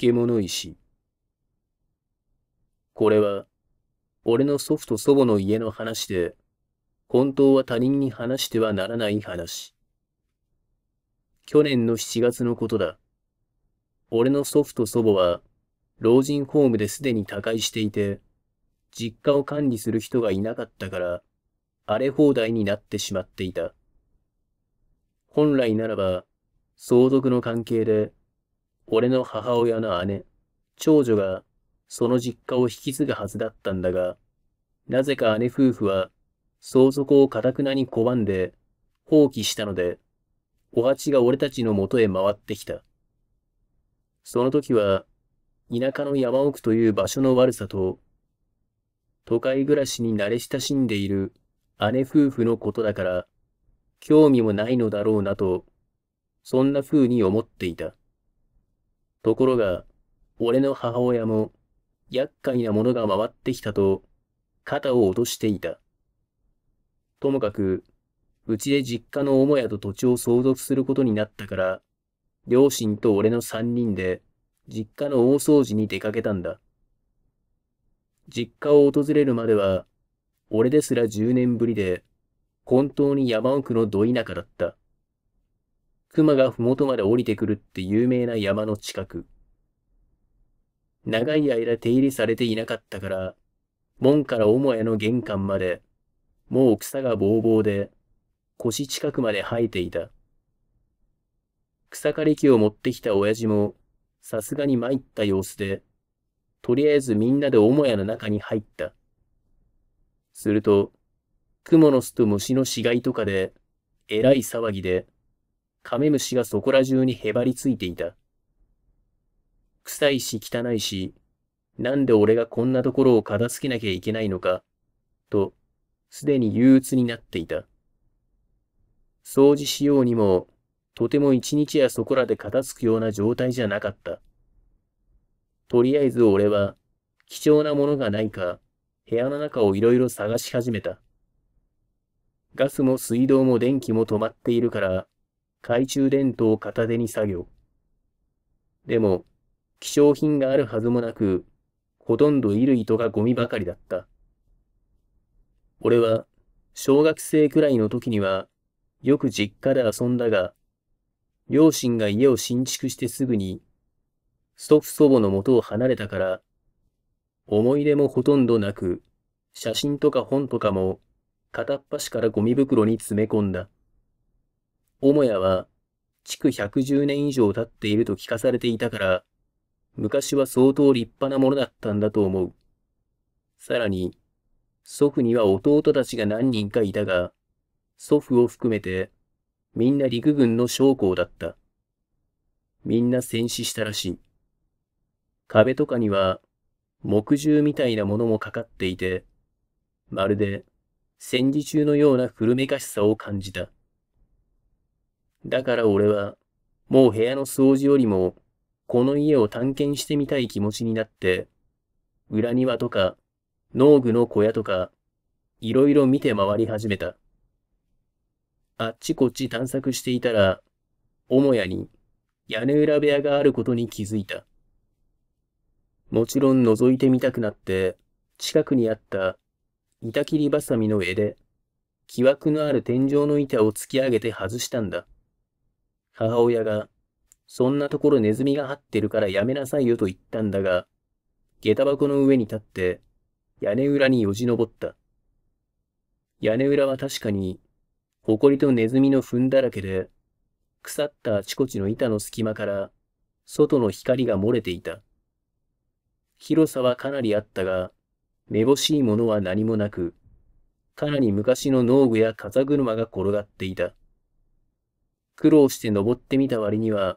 漬物石。これは、俺の祖父と祖母の家の話で、本当は他人に話してはならない話。去年の7月のことだ。俺の祖父と祖母は、老人ホームですでに他界していて、実家を管理する人がいなかったから、荒れ放題になってしまっていた。本来ならば、相続の関係で、俺の母親の姉、長女がその実家を引き継ぐはずだったんだが、なぜか姉夫婦は相続をかたくなに拒んで放棄したので、お鉢が俺たちの元へ回ってきた。その時は、田舎の山奥という場所の悪さと、都会暮らしに慣れ親しんでいる姉夫婦のことだから、興味もないのだろうなと、そんな風に思っていた。ところが、俺の母親も、厄介なものが回ってきたと、肩を落としていた。ともかく、うちで実家の母屋と土地を相続することになったから、両親と俺の三人で、実家の大掃除に出かけたんだ。実家を訪れるまでは、俺ですら10年ぶりで、本当に山奥のど田舎だった。熊が麓まで降りてくるって有名な山の近く。長い間手入れされていなかったから、門から母屋の玄関まで、もう草がぼうぼうで、腰近くまで生えていた。草刈り機を持ってきた親父も、さすがに参った様子で、とりあえずみんなで母屋の中に入った。すると、蜘蛛の巣と虫の死骸とかで、えらい騒ぎで、カメムシがそこら中にへばりついていた。臭いし汚いし、なんで俺がこんなところを片付けなきゃいけないのか、と、すでに憂鬱になっていた。掃除しようにも、とても一日やそこらで片付くような状態じゃなかった。とりあえず俺は、貴重なものがないか、部屋の中をいろいろ探し始めた。ガスも水道も電気も止まっているから、懐中電灯を片手に作業。でも、希少品があるはずもなく、ほとんど衣類とかゴミばかりだった。俺は、小学生くらいの時には、よく実家で遊んだが、両親が家を新築してすぐに、祖父祖母の元を離れたから、思い出もほとんどなく、写真とか本とかも片っ端からゴミ袋に詰め込んだ。母屋は、築110年以上経っていると聞かされていたから、昔は相当立派なものだったんだと思う。さらに、祖父には弟たちが何人かいたが、祖父を含めて、みんな陸軍の将校だった。みんな戦死したらしい。壁とかには、木獣みたいなものもかかっていて、まるで戦時中のような古めかしさを感じた。だから俺は、もう部屋の掃除よりも、この家を探検してみたい気持ちになって、裏庭とか、農具の小屋とか、いろいろ見て回り始めた。あっちこっち探索していたら、母屋に屋根裏部屋があることに気づいた。もちろん覗いてみたくなって、近くにあった板切りばさみの絵で、木枠のある天井の板を突き上げて外したんだ。母親が、そんなところネズミが張ってるからやめなさいよと言ったんだが、下駄箱の上に立って、屋根裏によじ登った。屋根裏は確かに、埃とネズミの糞だらけで、腐ったあちこちの板の隙間から、外の光が漏れていた。広さはかなりあったが、めぼしいものは何もなく、かなり昔の農具や風車が転がっていた。苦労して登ってみた割には、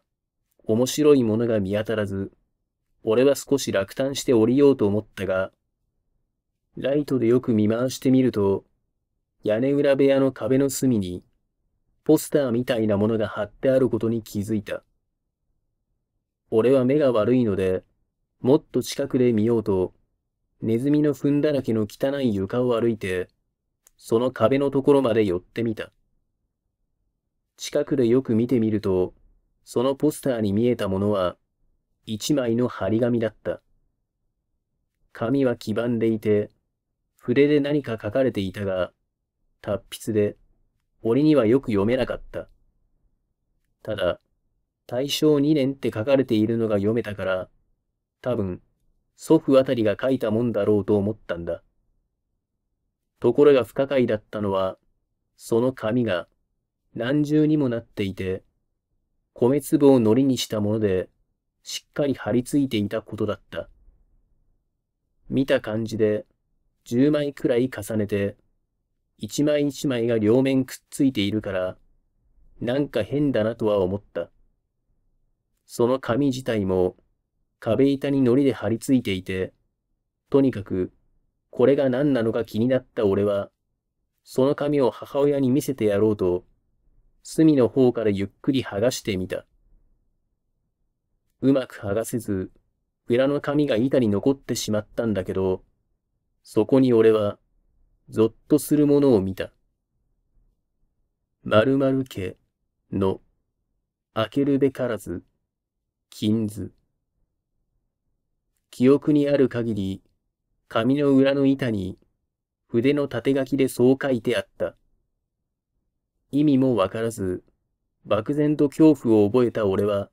面白いものが見当たらず、俺は少し落胆して降りようと思ったが、ライトでよく見回してみると、屋根裏部屋の壁の隅に、ポスターみたいなものが貼ってあることに気づいた。俺は目が悪いので、もっと近くで見ようと、ネズミの糞だらけの汚い床を歩いて、その壁のところまで寄ってみた。近くでよく見てみると、そのポスターに見えたものは、一枚の張り紙だった。紙は黄ばんでいて、筆で何か書かれていたが、達筆で、俺にはよく読めなかった。ただ、大正2年って書かれているのが読めたから、多分、祖父あたりが書いたもんだろうと思ったんだ。ところが不可解だったのは、その紙が何重にもなっていて、米粒を糊にしたもので、しっかり張り付いていたことだった。見た感じで、十枚くらい重ねて、一枚一枚が両面くっついているから、なんか変だなとは思った。その紙自体も壁板に糊で貼り付いていて、とにかくこれが何なのか気になった俺は、その紙を母親に見せてやろうと隅の方からゆっくり剥がしてみた。うまく剥がせず、裏の紙が板に残ってしまったんだけど、そこに俺は、ぞっとするものを見た。〇〇家の、開けるべからず、金図。記憶にある限り、紙の裏の板に、筆の縦書きでそう書いてあった。意味もわからず、漠然と恐怖を覚えた俺は、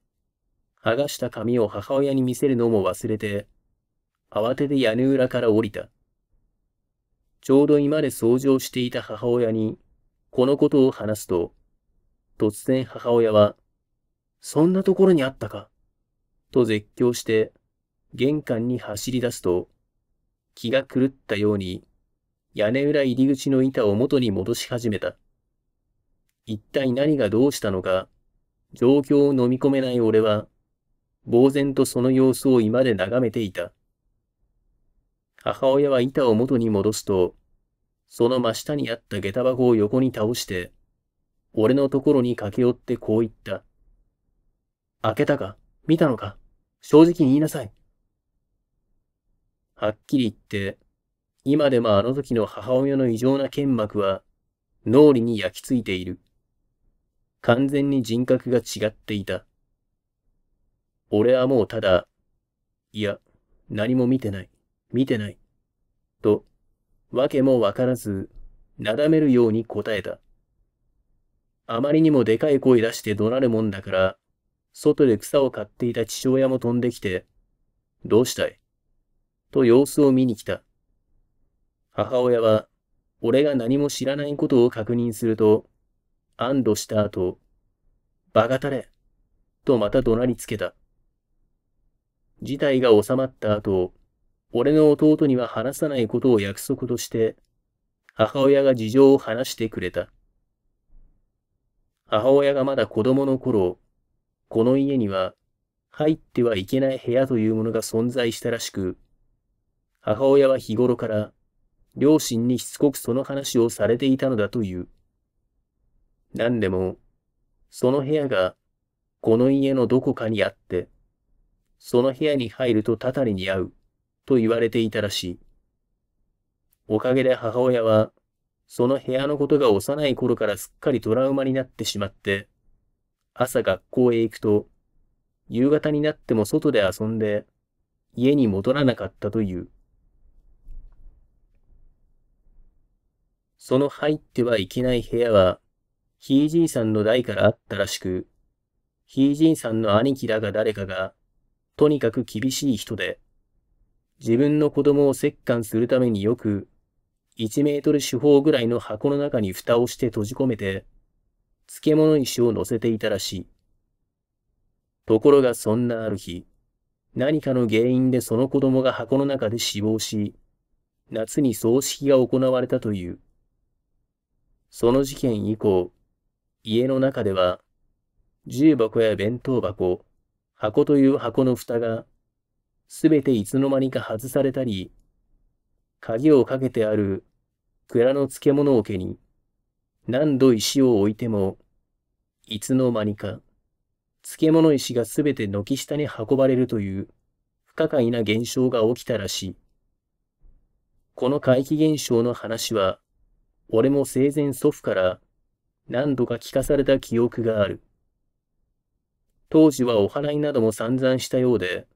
剥がした髪を母親に見せるのも忘れて、慌てて屋根裏から降りた。ちょうど今で掃除をしていた母親に、このことを話すと、突然母親は、そんなところにあったか、と絶叫して、玄関に走り出すと、気が狂ったように、屋根裏入り口の板を元に戻し始めた。一体何がどうしたのか、状況を飲み込めない俺は、呆然とその様子を居間で眺めていた。母親は板を元に戻すと、その真下にあった下駄箱を横に倒して、俺のところに駆け寄ってこう言った。開けたか見たのか正直に言いなさい。はっきり言って、今でもあの時の母親の異常な剣幕は脳裏に焼き付いている。完全に人格が違っていた。俺はもうただ、いや、何も見てない、見てない、と、わけもわからず、なだめるように答えた。あまりにもでかい声出して怒鳴るもんだから、外で草を刈っていた父親も飛んできて、どうしたいと様子を見に来た。母親は、俺が何も知らないことを確認すると、安堵した後、馬がたれ、とまた怒鳴りつけた。事態が収まった後、俺の弟には話さないことを約束として、母親が事情を話してくれた。母親がまだ子供の頃、この家には入ってはいけない部屋というものが存在したらしく、母親は日頃から両親にしつこくその話をされていたのだという。何でも、その部屋が、この家のどこかにあって、その部屋に入るとたたりに会う、と言われていたらしい。おかげで母親は、その部屋のことが幼い頃からすっかりトラウマになってしまって、朝学校へ行くと、夕方になっても外で遊んで、家に戻らなかったという。その入ってはいけない部屋は、ひいじいさんの代からあったらしく、ひいじいさんの兄貴らが誰かが、とにかく厳しい人で、自分の子供を折檻するためによく、1メートル四方ぐらいの箱の中に蓋をして閉じ込めて、漬物石を乗せていたらしい。ところがそんなある日、何かの原因でその子供が箱の中で死亡し、夏に葬式が行われたという。その事件以降、家の中では、重箱や弁当箱、箱という箱の蓋が、すべていつの間にか外されたり、鍵をかけてある蔵の漬物桶に何度石を置いても、いつの間にか漬物石がすべて軒下に運ばれるという不可解な現象が起きたらしい。この怪奇現象の話は、俺も生前祖父から何度か聞かされた記憶がある。当時はお祓いなども散々したようで、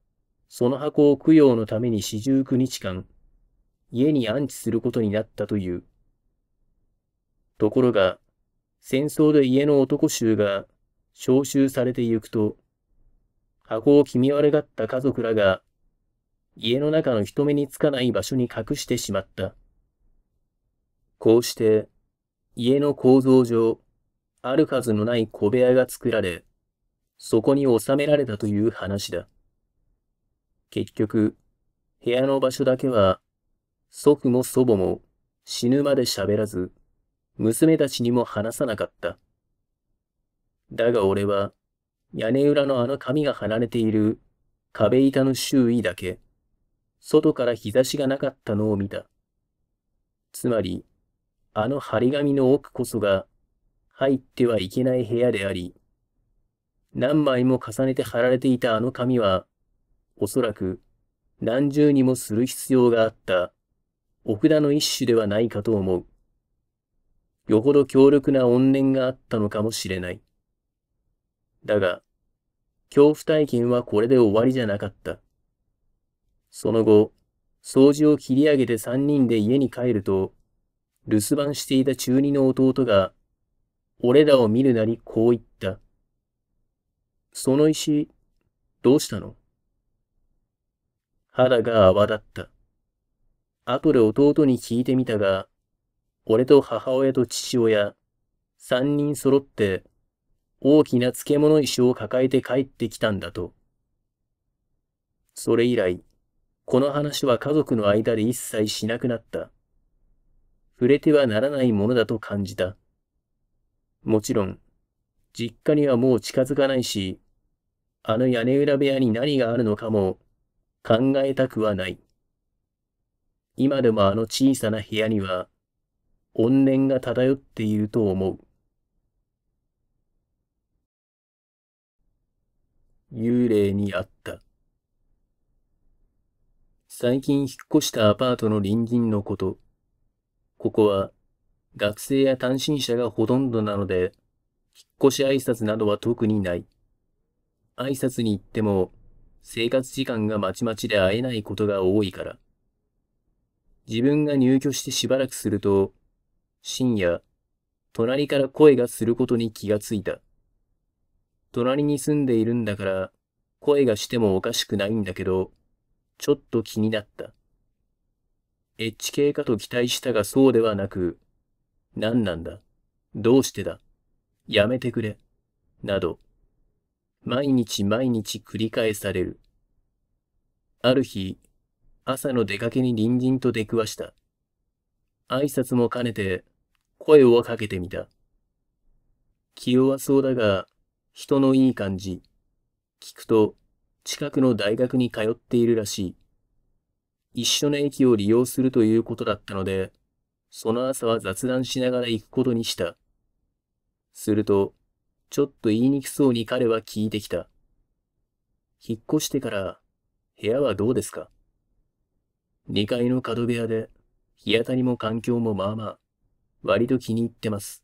その箱を供養のために四十九日間、家に安置することになったという。ところが、戦争で家の男衆が召集されてゆくと、箱を気味悪がった家族らが、家の中の人目につかない場所に隠してしまった。こうして、家の構造上、あるはずのない小部屋が作られ、そこに収められたという話だ。結局、部屋の場所だけは、祖父も祖母も死ぬまで喋らず、娘たちにも話さなかった。だが俺は、屋根裏のあの紙が離れている壁板の周囲だけ、外から日差しがなかったのを見た。つまり、あの張り紙の奥こそが、入ってはいけない部屋であり、何枚も重ねて貼られていたあの紙は、おそらく何重にもする必要があったお札の一種ではないかと思う。よほど強力な怨念があったのかもしれない。だが、恐怖体験はこれで終わりじゃなかった。その後、掃除を切り上げて三人で家に帰ると、留守番していた中二の弟が俺らを見るなりこう言った。その石、どうしたの肌が泡立った。後で弟に聞いてみたが、俺と母親と父親、三人揃って、大きな漬物石を抱えて帰ってきたんだと。それ以来、この話は家族の間で一切しなくなった。触れてはならないものだと感じた。もちろん、実家にはもう近づかないし、あの屋根裏部屋に何があるのかも考えたくはない。今でもあの小さな部屋には、怨念が漂っていると思う。幽霊にあった。最近引っ越したアパートの隣人のこと。ここは学生や単身者がほとんどなので、引っ越し挨拶などは特にない。挨拶に行っても、生活時間がまちまちで会えないことが多いから。自分が入居してしばらくすると、深夜、隣から声がすることに気がついた。隣に住んでいるんだから、声がしてもおかしくないんだけど、ちょっと気になった。エッ系かと期待したがそうではなく、何なんだどうしてだやめてくれ。など、毎日毎日繰り返される。ある日、朝の出かけに隣人と出くわした。挨拶も兼ねて、声をかけてみた。気弱そうだが、人のいい感じ。聞くと、近くの大学に通っているらしい。一緒の駅を利用するということだったので、その朝は雑談しながら行くことにした。すると、ちょっと言いにくそうに彼は聞いてきた。引っ越してから部屋はどうですか ?2 階の角部屋で日当たりも環境もまあまあ、割と気に入ってます。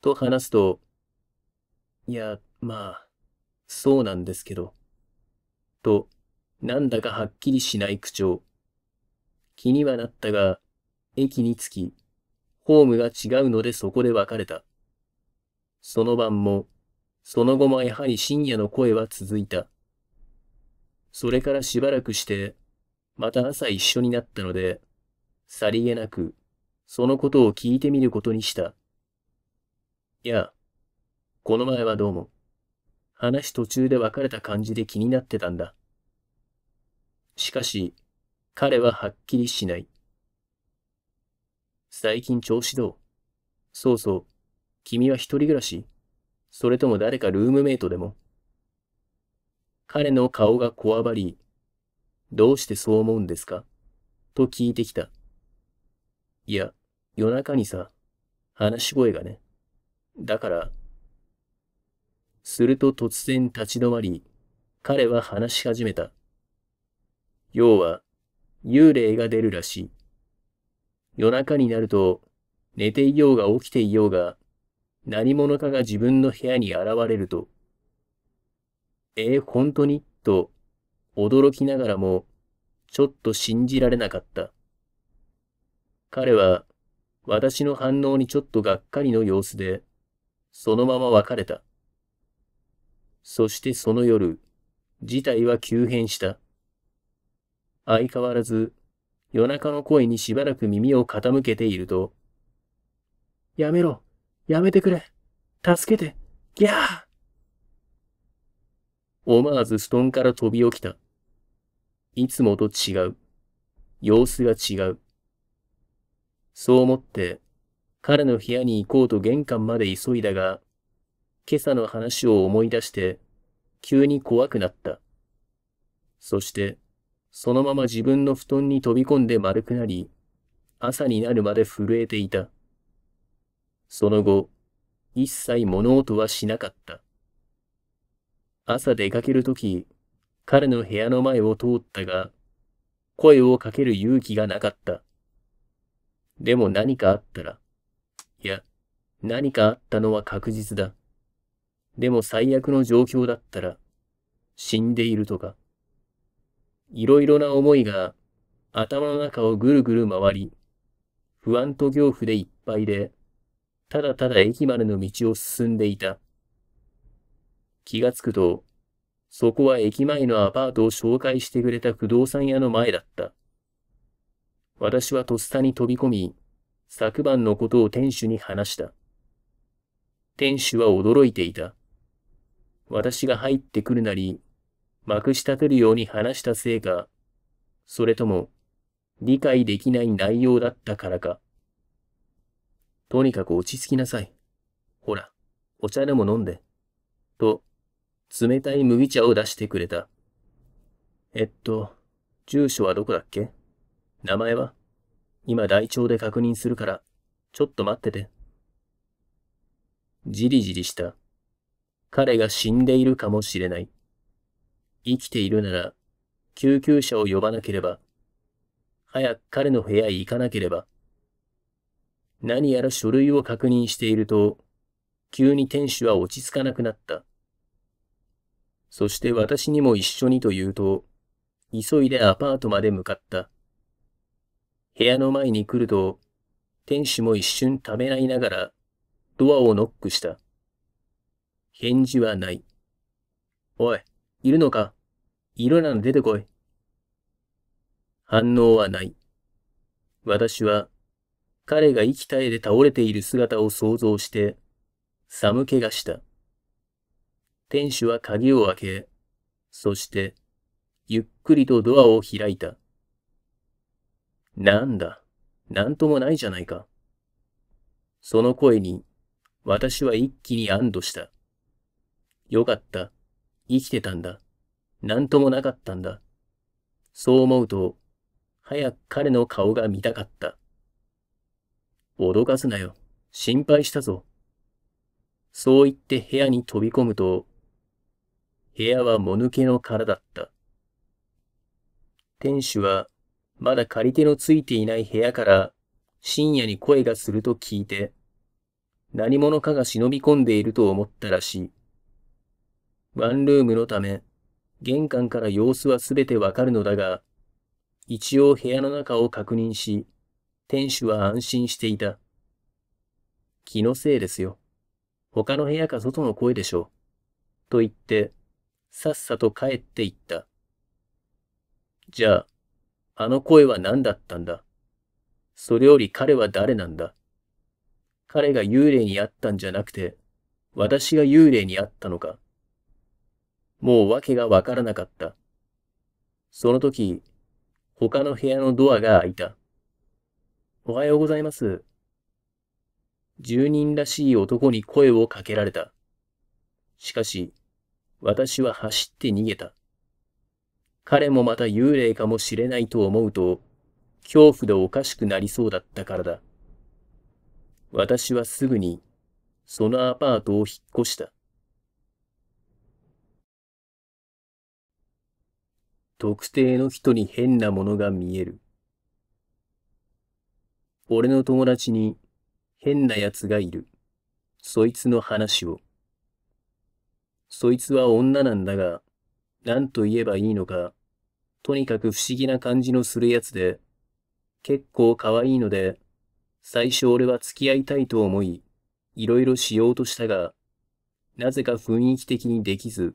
と話すと、いや、まあ、そうなんですけど。と、なんだかはっきりしない口調。気にはなったが、駅に着き、ホームが違うのでそこで別れた。その晩も、その後もやはり深夜の声は続いた。それからしばらくして、また朝一緒になったので、さりげなく、そのことを聞いてみることにした。いや、この前はどうも、話途中で別れた感じで気になってたんだ。しかし、彼ははっきりしない。最近調子どうそうそう。君は一人暮らしそれとも誰かルームメイトでも彼の顔がこわばり、どうしてそう思うんですかと聞いてきた。いや、夜中にさ、話し声がね。だから、すると突然立ち止まり、彼は話し始めた。要は、幽霊が出るらしい。夜中になると、寝ていようが起きていようが、何者かが自分の部屋に現れると、えー、本当にと、驚きながらも、ちょっと信じられなかった。彼は、私の反応にちょっとがっかりの様子で、そのまま別れた。そしてその夜、事態は急変した。相変わらず、夜中の声にしばらく耳を傾けていると、やめろやめてくれ助けてギャー思わず布団から飛び起きた。いつもと違う。様子が違う。そう思って、彼の部屋に行こうと玄関まで急いだが、今朝の話を思い出して、急に怖くなった。そして、そのまま自分の布団に飛び込んで丸くなり、朝になるまで震えていた。その後、一切物音はしなかった。朝出かけるとき、彼の部屋の前を通ったが、声をかける勇気がなかった。でも何かあったら、いや、何かあったのは確実だ。でも最悪の状況だったら、死んでいるとか。いろいろな思いが頭の中をぐるぐる回り、不安と恐怖でいっぱいで、ただただ駅までの道を進んでいた。気がつくと、そこは駅前のアパートを紹介してくれた不動産屋の前だった。私はとっさに飛び込み、昨晩のことを店主に話した。店主は驚いていた。私が入ってくるなり、まくし立てるように話したせいか、それとも、理解できない内容だったからか。とにかく落ち着きなさい。ほら、お茶でも飲んで。と、冷たい麦茶を出してくれた。えっと、住所はどこだっけ名前は今台帳で確認するから、ちょっと待ってて。じりじりした。彼が死んでいるかもしれない。生きているなら、救急車を呼ばなければ、早く彼の部屋へ行かなければ。何やら書類を確認していると、急に店主は落ち着かなくなった。そして私にも一緒にと言うと、急いでアパートまで向かった。部屋の前に来ると、店主も一瞬ためらいながら、ドアをノックした。返事はない。おい、いるのかいるなら出てこい。反応はない。私は彼が生きた絵で倒れている姿を想像して、寒気がした。店主は鍵を開け、そして、ゆっくりとドアを開いた。なんだ、なんともないじゃないか。その声に、私は一気に安堵した。よかった。生きてたんだ。なんともなかったんだ。そう思うと、早く彼の顔が見たかった。脅かすなよ。心配したぞ。そう言って部屋に飛び込むと、部屋はもぬけの殻だった。店主は、まだ借り手のついていない部屋から深夜に声がすると聞いて、何者かが忍び込んでいると思ったらしい。ワンルームのため、玄関から様子はすべてわかるのだが、一応部屋の中を確認し、店主は安心していた。気のせいですよ。他の部屋か外の声でしょう。と言って、さっさと帰って行った。じゃあ、あの声は何だったんだそれより彼は誰なんだ彼が幽霊に会ったんじゃなくて、私が幽霊に会ったのかもう訳がわからなかった。その時、他の部屋のドアが開いた。おはようございます。住人らしい男に声をかけられた。しかし、私は走って逃げた。彼もまた幽霊かもしれないと思うと、恐怖でおかしくなりそうだったからだ。私はすぐに、そのアパートを引っ越した。特定の人に変なものが見える。俺の友達に変な奴がいる。そいつの話を。そいつは女なんだが、何と言えばいいのか、とにかく不思議な感じのするやつで、結構可愛いので、最初俺は付き合いたいと思い、いろいろしようとしたが、なぜか雰囲気的にできず、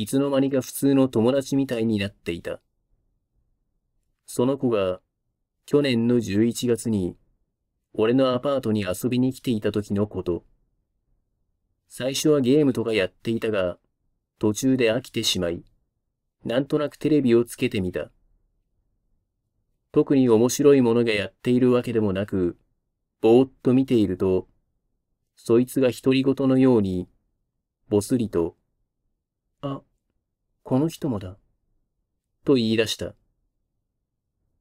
いつの間にか普通の友達みたいになっていた。その子が、去年の11月に、俺のアパートに遊びに来ていた時のこと。最初はゲームとかやっていたが、途中で飽きてしまい、なんとなくテレビをつけてみた。特に面白いものがやっているわけでもなく、ぼーっと見ていると、そいつが独り言のように、ぼすりと、あ、この人もだ。と言い出した。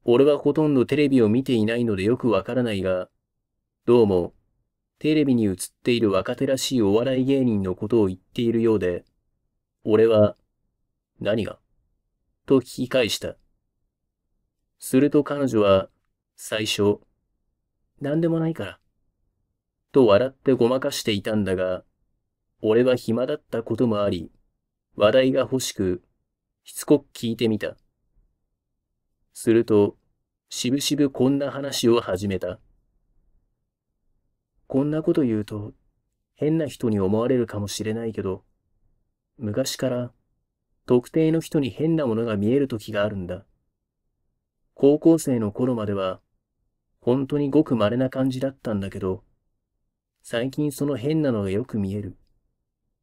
俺はほとんどテレビを見ていないのでよくわからないが、どうも、テレビに映っている若手らしいお笑い芸人のことを言っているようで、俺は、何がと聞き返した。すると彼女は、最初、何でもないから、と笑ってごまかしていたんだが、俺は暇だったこともあり、話題が欲しく、しつこく聞いてみた。すると、しぶしぶこんな話を始めた。こんなこと言うと、変な人に思われるかもしれないけど、昔から特定の人に変なものが見える時があるんだ。高校生の頃までは、本当にごく稀な感じだったんだけど、最近その変なのがよく見える。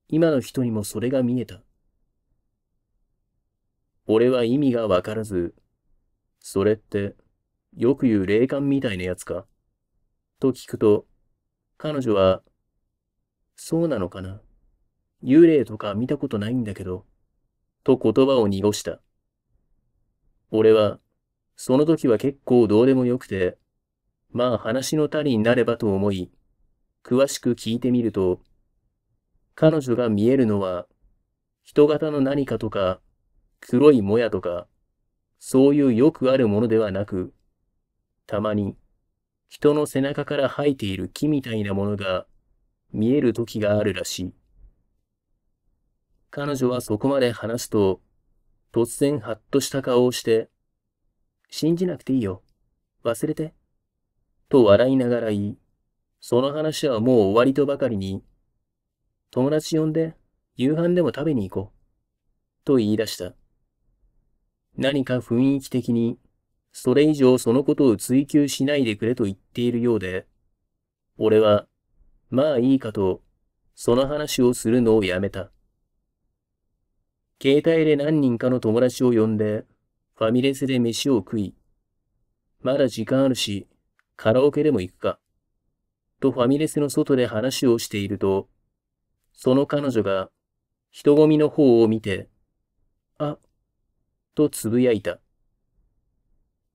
今の人にもそれが見えた。俺は意味がわからず、それって、よく言う霊感みたいなやつかと聞くと、彼女は、そうなのかな幽霊とか見たことないんだけど、と言葉を濁した。俺は、その時は結構どうでもよくて、まあ話の足りになればと思い、詳しく聞いてみると、彼女が見えるのは、人型の何かとか黒いもやとか、そういうよくあるものではなく、たまに人の背中から生えている木みたいなものが見える時があるらしい。彼女はそこまで話すと、突然ハッとした顔をして、信じなくていいよ。忘れて。と笑いながら言い、その話はもう終わりとばかりに、友達呼んで夕飯でも食べに行こう。と言い出した。何か雰囲気的に、それ以上そのことを追求しないでくれと言っているようで、俺は、まあいいかと、その話をするのをやめた。携帯で何人かの友達を呼んで、ファミレスで飯を食い、まだ時間あるし、カラオケでも行くか、とファミレスの外で話をしていると、その彼女が人混みの方を見て、とつぶやいた。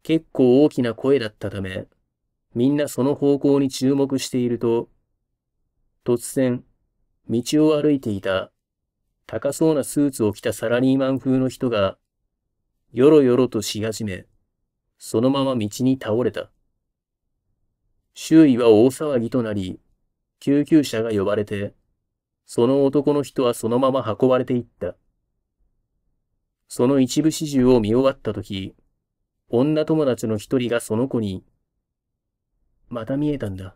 結構大きな声だったため、みんなその方向に注目していると、突然、道を歩いていた高そうなスーツを着たサラリーマン風の人が、よろよろとし始め、そのまま道に倒れた。周囲は大騒ぎとなり、救急車が呼ばれて、その男の人はそのまま運ばれていった。その一部始終を見終わったとき、女友達の一人がその子に、また見えたんだ。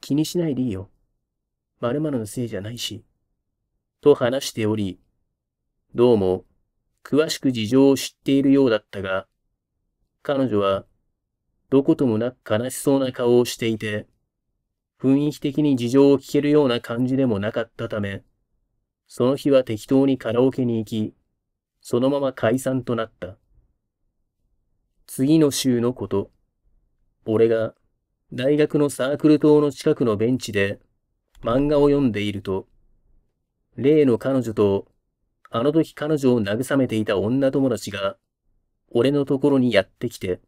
気にしないでいいよ。〇〇のせいじゃないし。と話しており、どうも、詳しく事情を知っているようだったが、彼女は、どこともなく悲しそうな顔をしていて、雰囲気的に事情を聞けるような感じでもなかったため、その日は適当にカラオケに行き、そのまま解散となった。次の週のこと、俺が大学のサークル棟の近くのベンチで漫画を読んでいると、例の彼女とあの時彼女を慰めていた女友達が俺のところにやってきて、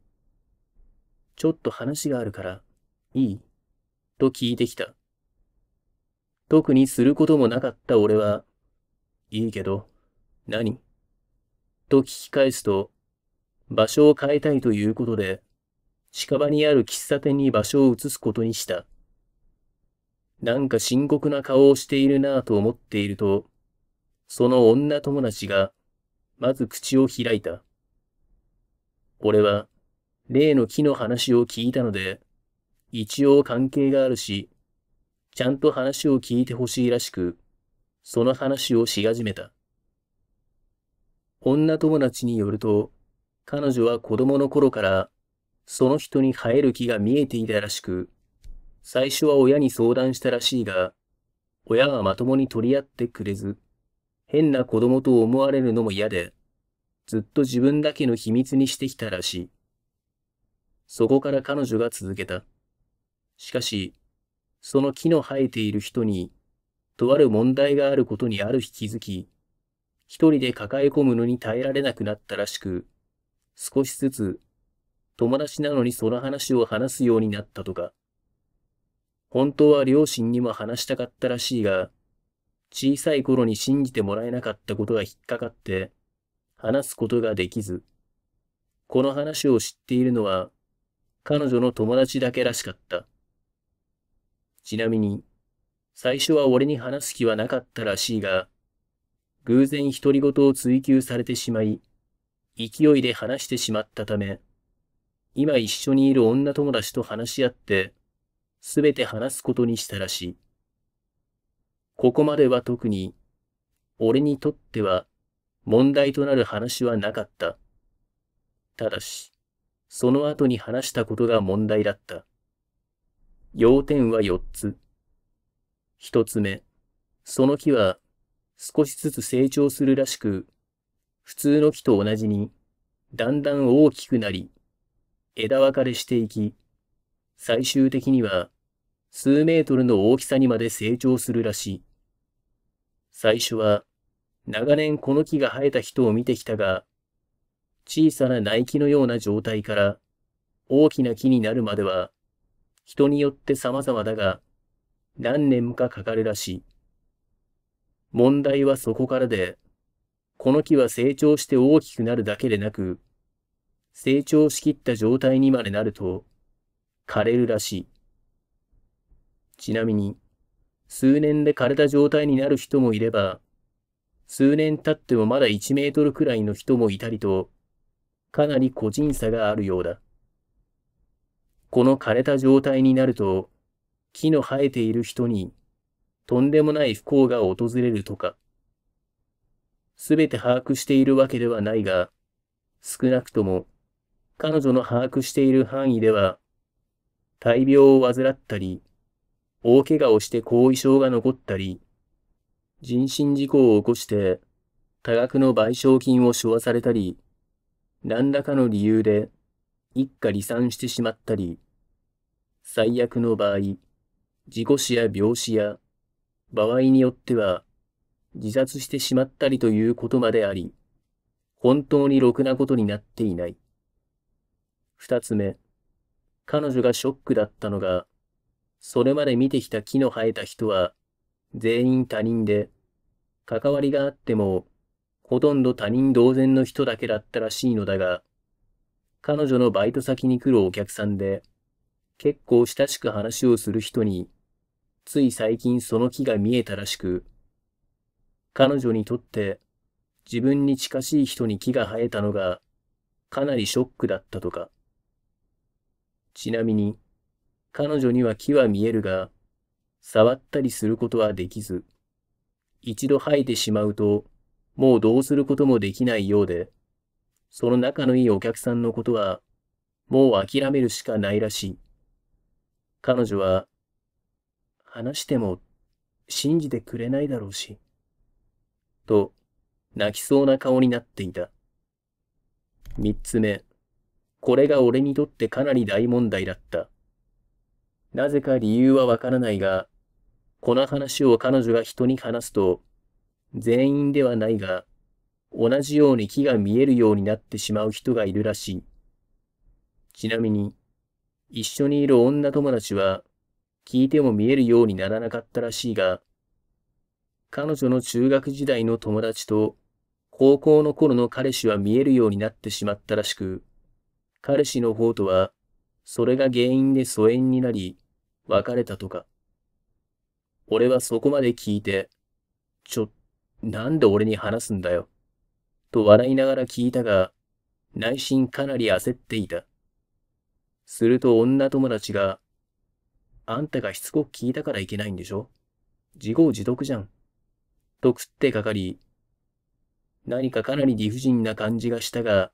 ちょっと話があるからいいと聞いてきた。特にすることもなかった俺は、いいけど、何と聞き返すと、場所を変えたいということで、近場にある喫茶店に場所を移すことにした。なんか深刻な顔をしているなぁと思っていると、その女友達が、まず口を開いた。俺は、例の木の話を聞いたので、一応関係があるし、ちゃんと話を聞いてほしいらしく、その話をし始めた。女友達によると、彼女は子供の頃からその人に生える気が見えていたらしく、最初は親に相談したらしいが、親はまともに取り合ってくれず、変な子供と思われるのも嫌で、ずっと自分だけの秘密にしてきたらしい。そこから彼女が続けた。しかし、その木の生えている人に、とある問題があることにある日気づき、一人で抱え込むのに耐えられなくなったらしく、少しずつ友達なのにその話を話すようになったとか。本当は両親にも話したかったらしいが、小さい頃に信じてもらえなかったことが引っかかって、話すことができず、この話を知っているのは、彼女の友達だけらしかった。ちなみに、最初は俺に話す気はなかったらしいが、偶然独り言を追求されてしまい、勢いで話してしまったため、今一緒にいる女友達と話し合って、すべて話すことにしたらしい。ここまでは特に、俺にとっては問題となる話はなかった。ただし、その後に話したことが問題だった。要点は4つ。1つ目、その木は少しずつ成長するらしく、普通の木と同じに、だんだん大きくなり、枝分かれしていき、最終的には数メートルの大きさにまで成長するらしい。最初は長年この木が生えた人を見てきたが、小さな苗木のような状態から大きな木になるまでは人によって様々だが何年もかかかるらしい。問題はそこからで、この木は成長して大きくなるだけでなく、成長しきった状態にまでなると、枯れるらしい。ちなみに、数年で枯れた状態になる人もいれば、数年経ってもまだ1メートルくらいの人もいたりと、かなり個人差があるようだ。この枯れた状態になると、木の生えている人にとんでもない不幸が訪れるとか。すべて把握しているわけではないが、少なくとも彼女の把握している範囲では、大病を患ったり、大怪我をして後遺症が残ったり、人身事故を起こして多額の賠償金を処和されたり、何らかの理由で一家離散してしまったり、最悪の場合、事故死や病死や場合によっては、自殺してしまったりということまであり、本当にろくなことになっていない。二つ目、彼女がショックだったのが、それまで見てきた木の生えた人は、全員他人で、関わりがあっても、ほとんど他人同然の人だけだったらしいのだが、彼女のバイト先に来るお客さんで、結構親しく話をする人に、つい最近その木が見えたらしく、彼女にとって自分に近しい人に木が生えたのがかなりショックだったとか。ちなみに、彼女には木は見えるが、触ったりすることはできず、一度生えてしまうと、もうどうすることもできないようで、その仲のいいお客さんのことは、もう諦めるしかないらしい。彼女は、話しても信じてくれないだろうし。と、泣きそうな顔になっていた。三つ目。これが俺にとってかなり大問題だった。なぜか理由はわからないが、この話を彼女が人に話すと、全員ではないが、同じように木が見えるようになってしまう人がいるらしい。ちなみに、一緒にいる女友達は、聞いても見えるようにならなかったらしいが、彼女の中学時代の友達と高校の頃の彼氏は見えるようになってしまったらしく、彼氏の方とはそれが原因で疎遠になり別れたとか。俺はそこまで聞いて、ちょ、なんで俺に話すんだよ。と笑いながら聞いたが、内心かなり焦っていた。すると女友達が、あんたがしつこく聞いたからいけないんでしょ自業自得じゃん。と食ってかかり、何かかなり理不尽な感じがしたが、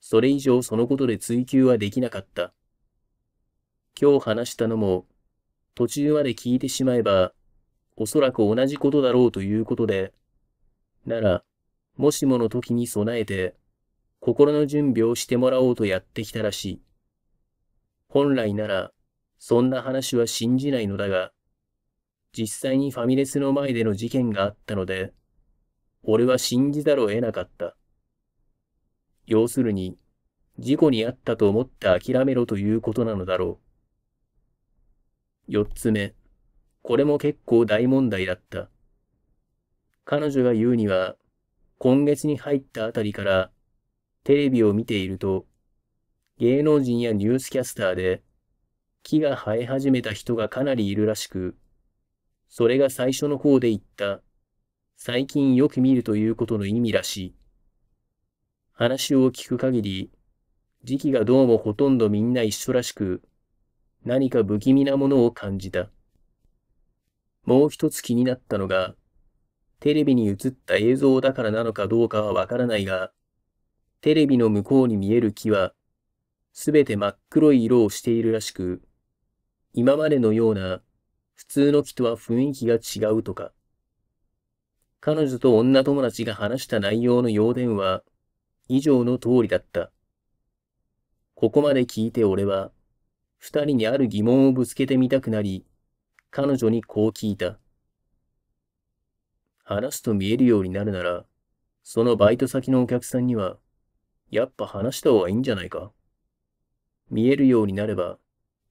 それ以上そのことで追求はできなかった。今日話したのも、途中まで聞いてしまえば、おそらく同じことだろうということで、なら、もしもの時に備えて、心の準備をしてもらおうとやってきたらしい。本来なら、そんな話は信じないのだが、実際にファミレスの前での事件があったので、俺は信じざるを得なかった。要するに、事故に遭ったと思って諦めろということなのだろう。四つ目、これも結構大問題だった。彼女が言うには、今月に入ったあたりから、テレビを見ていると、芸能人やニュースキャスターで、木が生え始めた人がかなりいるらしく、それが最初の方で言った、最近よく見るということの意味らしい。話を聞く限り、時期がどうもほとんどみんな一緒らしく、何か不気味なものを感じた。もう一つ気になったのが、テレビに映った映像だからなのかどうかはわからないが、テレビの向こうに見える木は、すべて真っ黒い色をしているらしく、今までのような普通の木とは雰囲気が違うとか、彼女と女友達が話した内容の要点は以上の通りだった。ここまで聞いて俺は、二人にある疑問をぶつけてみたくなり、彼女にこう聞いた。話すと見えるようになるなら、そのバイト先のお客さんには、やっぱ話した方がいいんじゃないか。見えるようになれば、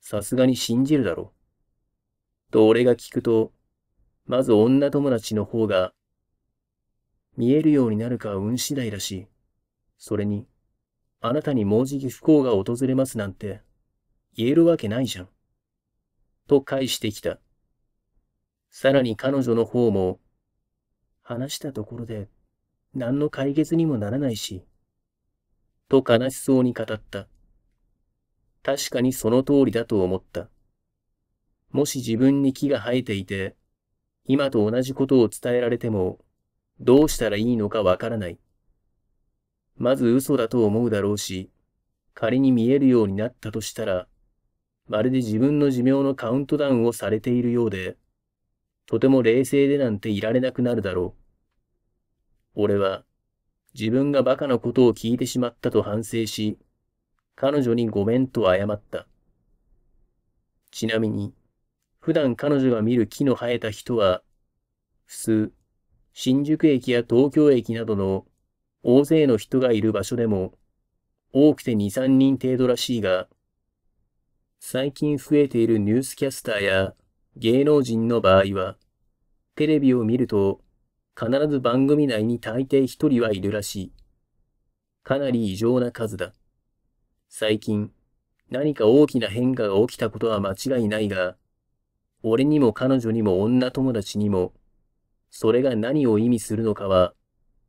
さすがに信じるだろう。と俺が聞くと、まず女友達の方が、見えるようになるか運次第だし、それに、あなたにもうじき不幸が訪れますなんて、言えるわけないじゃん。と返してきた。さらに彼女の方も、話したところで、何の解決にもならないし、と悲しそうに語った。確かにその通りだと思った。もし自分に木が生えていて、今と同じことを伝えられても、どうしたらいいのかわからない。まず嘘だと思うだろうし、仮に見えるようになったとしたら、まるで自分の寿命のカウントダウンをされているようで、とても冷静でなんていられなくなるだろう。俺は、自分が馬鹿なことを聞いてしまったと反省し、彼女にごめんと謝った。ちなみに、普段彼女が見る木の生えた人は、普通、新宿駅や東京駅などの大勢の人がいる場所でも、多くて2、3人程度らしいが、最近増えているニュースキャスターや芸能人の場合は、テレビを見ると必ず番組内に大抵一人はいるらしい。かなり異常な数だ。最近、何か大きな変化が起きたことは間違いないが、俺にも彼女にも女友達にも、それが何を意味するのかは、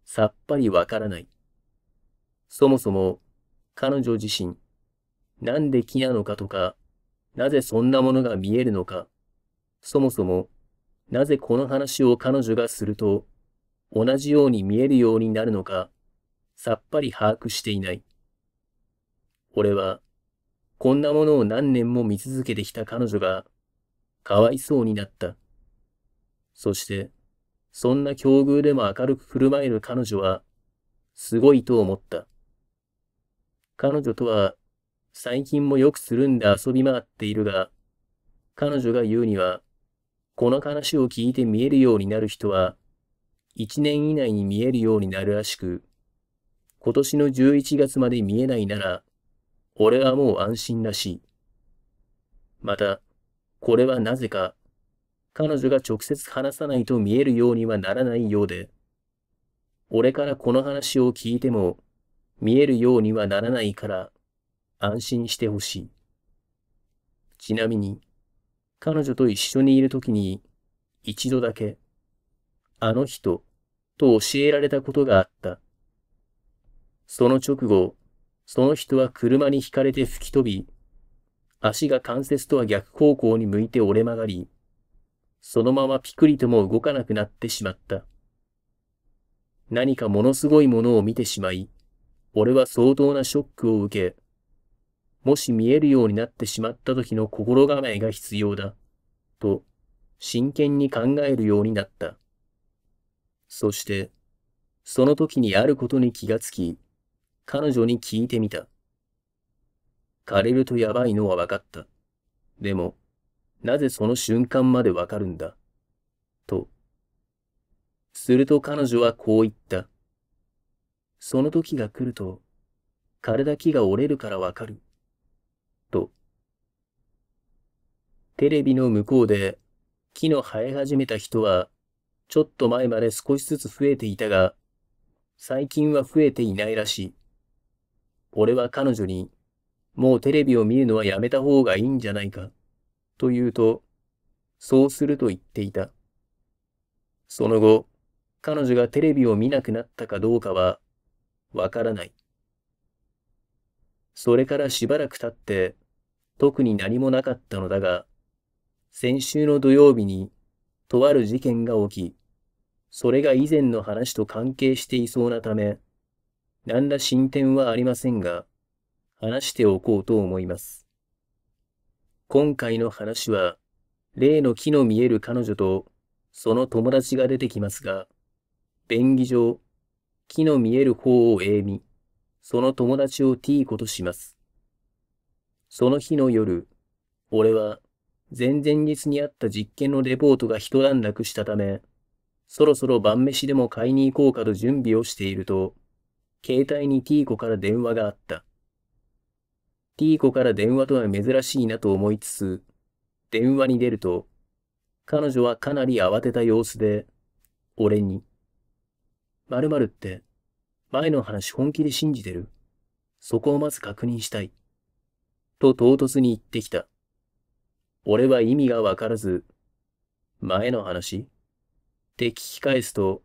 さっぱりわからない。そもそも、彼女自身、なんで木なのかとか、なぜそんなものが見えるのか、そもそも、なぜこの話を彼女がすると、同じように見えるようになるのか、さっぱり把握していない。俺は、こんなものを何年も見続けてきた彼女が、かわいそうになった。そして、そんな境遇でも明るく振る舞える彼女は、すごいと思った。彼女とは、最近もよくするんで遊び回っているが、彼女が言うには、この話を聞いて見えるようになる人は、1年以内に見えるようになるらしく、今年の11月まで見えないなら、俺はもう安心らしい。また、これはなぜか、彼女が直接話さないと見えるようにはならないようで、俺からこの話を聞いても、見えるようにはならないから、安心してほしい。ちなみに、彼女と一緒にいるときに、一度だけ、あの人、と教えられたことがあった。その直後、その人は車にひかれて吹き飛び、足が関節とは逆方向に向いて折れ曲がり、そのままピクリとも動かなくなってしまった。何かものすごいものを見てしまい、俺は相当なショックを受け、もし見えるようになってしまった時の心構えが必要だ、と真剣に考えるようになった。そして、その時にあることに気がつき、彼女に聞いてみた。枯れるとやばいのは分かった。でも、なぜその瞬間までわかるんだと。すると彼女はこう言った。その時が来ると、枯れた木が折れるからわかる。と。テレビの向こうで木の生え始めた人は、ちょっと前まで少しずつ増えていたが、最近は増えていないらしい。俺は彼女に、もうテレビを見るのはやめた方がいいんじゃないか、と言うと、そうすると言っていた。その後、彼女がテレビを見なくなったかどうかは、わからない。それからしばらく経って、特に何もなかったのだが、先週の土曜日に、とある事件が起き、それが以前の話と関係していそうなため、何ら進展はありませんが、話しておこうと思います。今回の話は、例の木の見える彼女とその友達が出てきますが、便宜上、木の見える方を A 見、その友達を T 子とします。その日の夜、俺は前々日にあった実験のレポートが一段落したため、そろそろ晩飯でも買いに行こうかと準備をしていると、携帯に T 子から電話があった。T 子から電話とは珍しいなと思いつつ、電話に出ると、彼女はかなり慌てた様子で、俺に、〇〇って、前の話本気で信じてるそこをまず確認したい。と唐突に言ってきた。俺は意味がわからず、前の話って聞き返すと、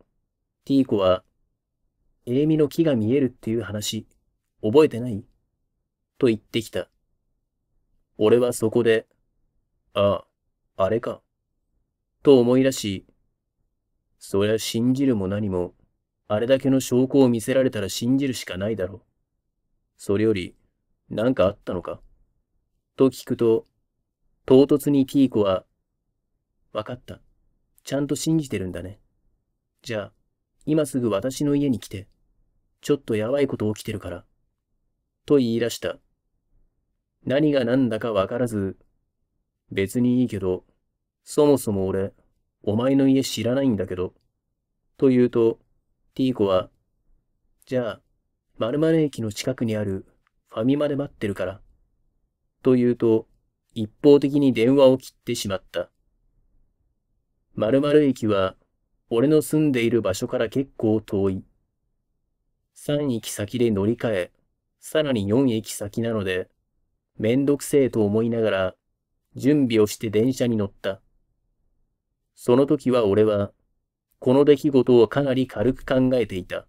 T 子はエーミの木が見えるっていう話、覚えてないと言ってきた。俺はそこで、ああ、あれか。と思い出し、そりゃ信じるも何も、あれだけの証拠を見せられたら信じるしかないだろう。それより、何かあったのかと聞くと、唐突にピーコは、わかった。ちゃんと信じてるんだね。じゃあ、今すぐ私の家に来て。ちょっとやばいこと起きてるから。と言い出した。何が何だかわからず、別にいいけど、そもそも俺、お前の家知らないんだけど。と言うと、T 子は、じゃあ、〇〇駅の近くにあるファミマで待ってるから。と言うと、一方的に電話を切ってしまった。〇〇駅は、俺の住んでいる場所から結構遠い。3駅先で乗り換え、さらに4駅先なので、めんどくせえと思いながら、準備をして電車に乗った。その時は俺は、この出来事をかなり軽く考えていた。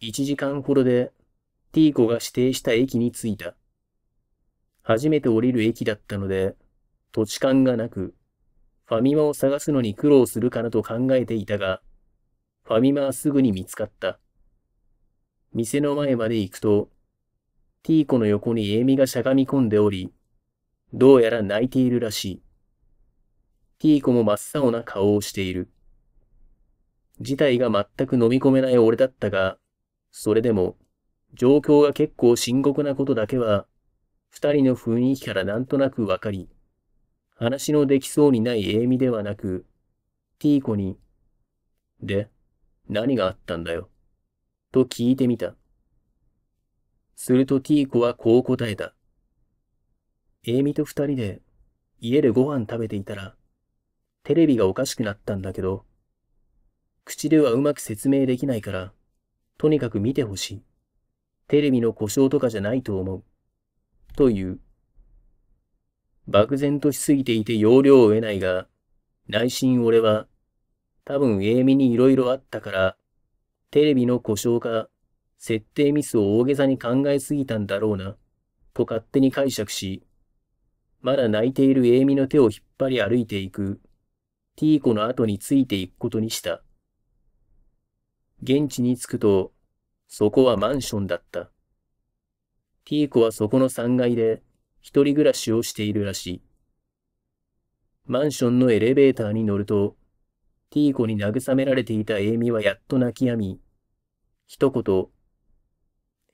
1時間ほどで T 子が指定した駅に着いた。初めて降りる駅だったので、土地勘がなく、ファミマを探すのに苦労するかなと考えていたが、ファミマはすぐに見つかった。店の前まで行くと、T 子の横にエミがしゃがみ込んでおり、どうやら泣いているらしい。T 子も真っ青な顔をしている。事態が全く飲み込めない俺だったが、それでも、状況が結構深刻なことだけは、二人の雰囲気からなんとなくわかり、話のできそうにないエイミではなく、T 子に、で、何があったんだよ。と聞いてみた。すると T 子はこう答えた。エイミと二人で家でご飯食べていたら、テレビがおかしくなったんだけど、口ではうまく説明できないから、とにかく見てほしい。テレビの故障とかじゃないと思う。という。漠然としすぎていて要領を得ないが、内心俺は多分エーミに色々あったから、テレビの故障か、設定ミスを大げさに考えすぎたんだろうな、と勝手に解釈し、まだ泣いているエイミの手を引っ張り歩いていく、ティーコの後についていくことにした。現地に着くと、そこはマンションだった。ティーコはそこの3階で、一人暮らしをしているらしい。マンションのエレベーターに乗ると、ティーコに慰められていたエイミはやっと泣き止み、一言、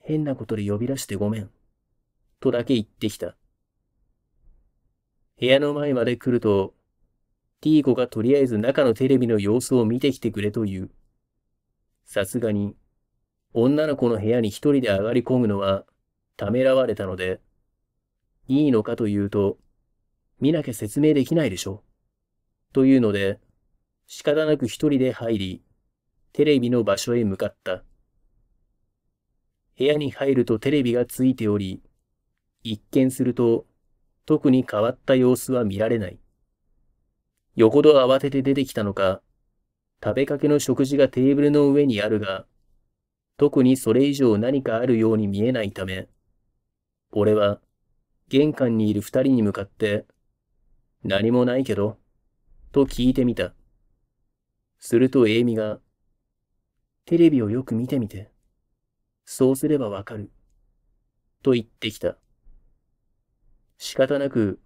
変なことで呼び出してごめん、とだけ言ってきた。部屋の前まで来ると、ティーコがとりあえず中のテレビの様子を見てきてくれという。さすがに、女の子の部屋に一人で上がり込むのは、ためらわれたので、いいのかというと、見なきゃ説明できないでしょ。というので、仕方なく一人で入り、テレビの場所へ向かった。部屋に入るとテレビがついており、一見すると特に変わった様子は見られない。よほど慌てて出てきたのか、食べかけの食事がテーブルの上にあるが、特にそれ以上何かあるように見えないため、俺は玄関にいる二人に向かって、何もないけど、と聞いてみた。するとエイミが、テレビをよく見てみて。そうすればわかる。と言ってきた。仕方なく、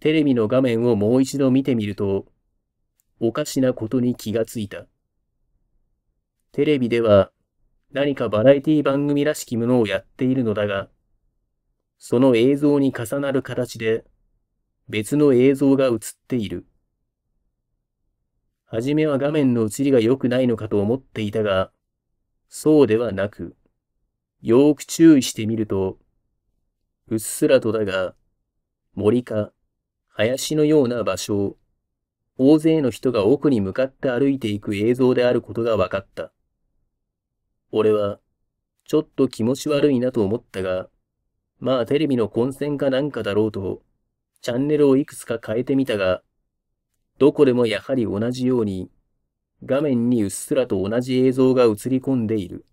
テレビの画面をもう一度見てみると、おかしなことに気がついた。テレビでは何かバラエティ番組らしきものをやっているのだが、その映像に重なる形で別の映像が映っている。はじめは画面の映りが良くないのかと思っていたが、そうではなく、よーく注意してみると、うっすらとだが、森か林のような場所を、大勢の人が奥に向かって歩いていく映像であることが分かった。俺は、ちょっと気持ち悪いなと思ったが、まあテレビの混戦かなんかだろうと、チャンネルをいくつか変えてみたが、どこでもやはり同じように、画面にうっすらと同じ映像が映り込んでいる。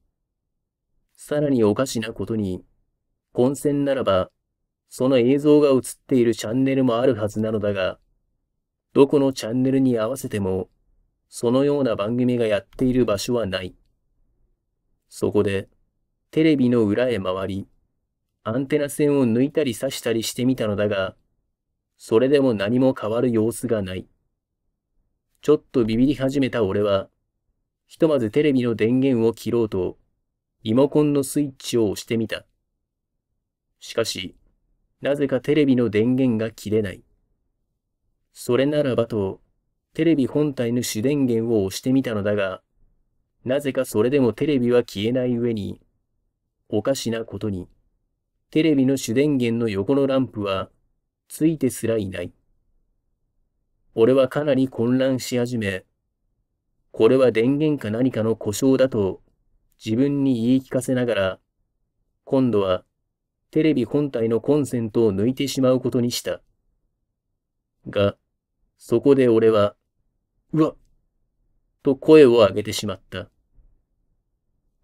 さらにおかしなことに、混戦ならば、その映像が映っているチャンネルもあるはずなのだが、どこのチャンネルに合わせても、そのような番組がやっている場所はない。そこで、テレビの裏へ回り、アンテナ線を抜いたり刺したりしてみたのだが、それでも何も変わる様子がない。ちょっとビビり始めた俺は、ひとまずテレビの電源を切ろうと、リモコンのスイッチを押してみた。しかし、なぜかテレビの電源が切れない。それならばと、テレビ本体の主電源を押してみたのだが、なぜかそれでもテレビは消えない上に、おかしなことに、テレビの主電源の横のランプは、ついてすらいない。俺はかなり混乱し始め、これは電源か何かの故障だと自分に言い聞かせながら、今度はテレビ本体のコンセントを抜いてしまうことにした。が、そこで俺は、うわと声を上げてしまった。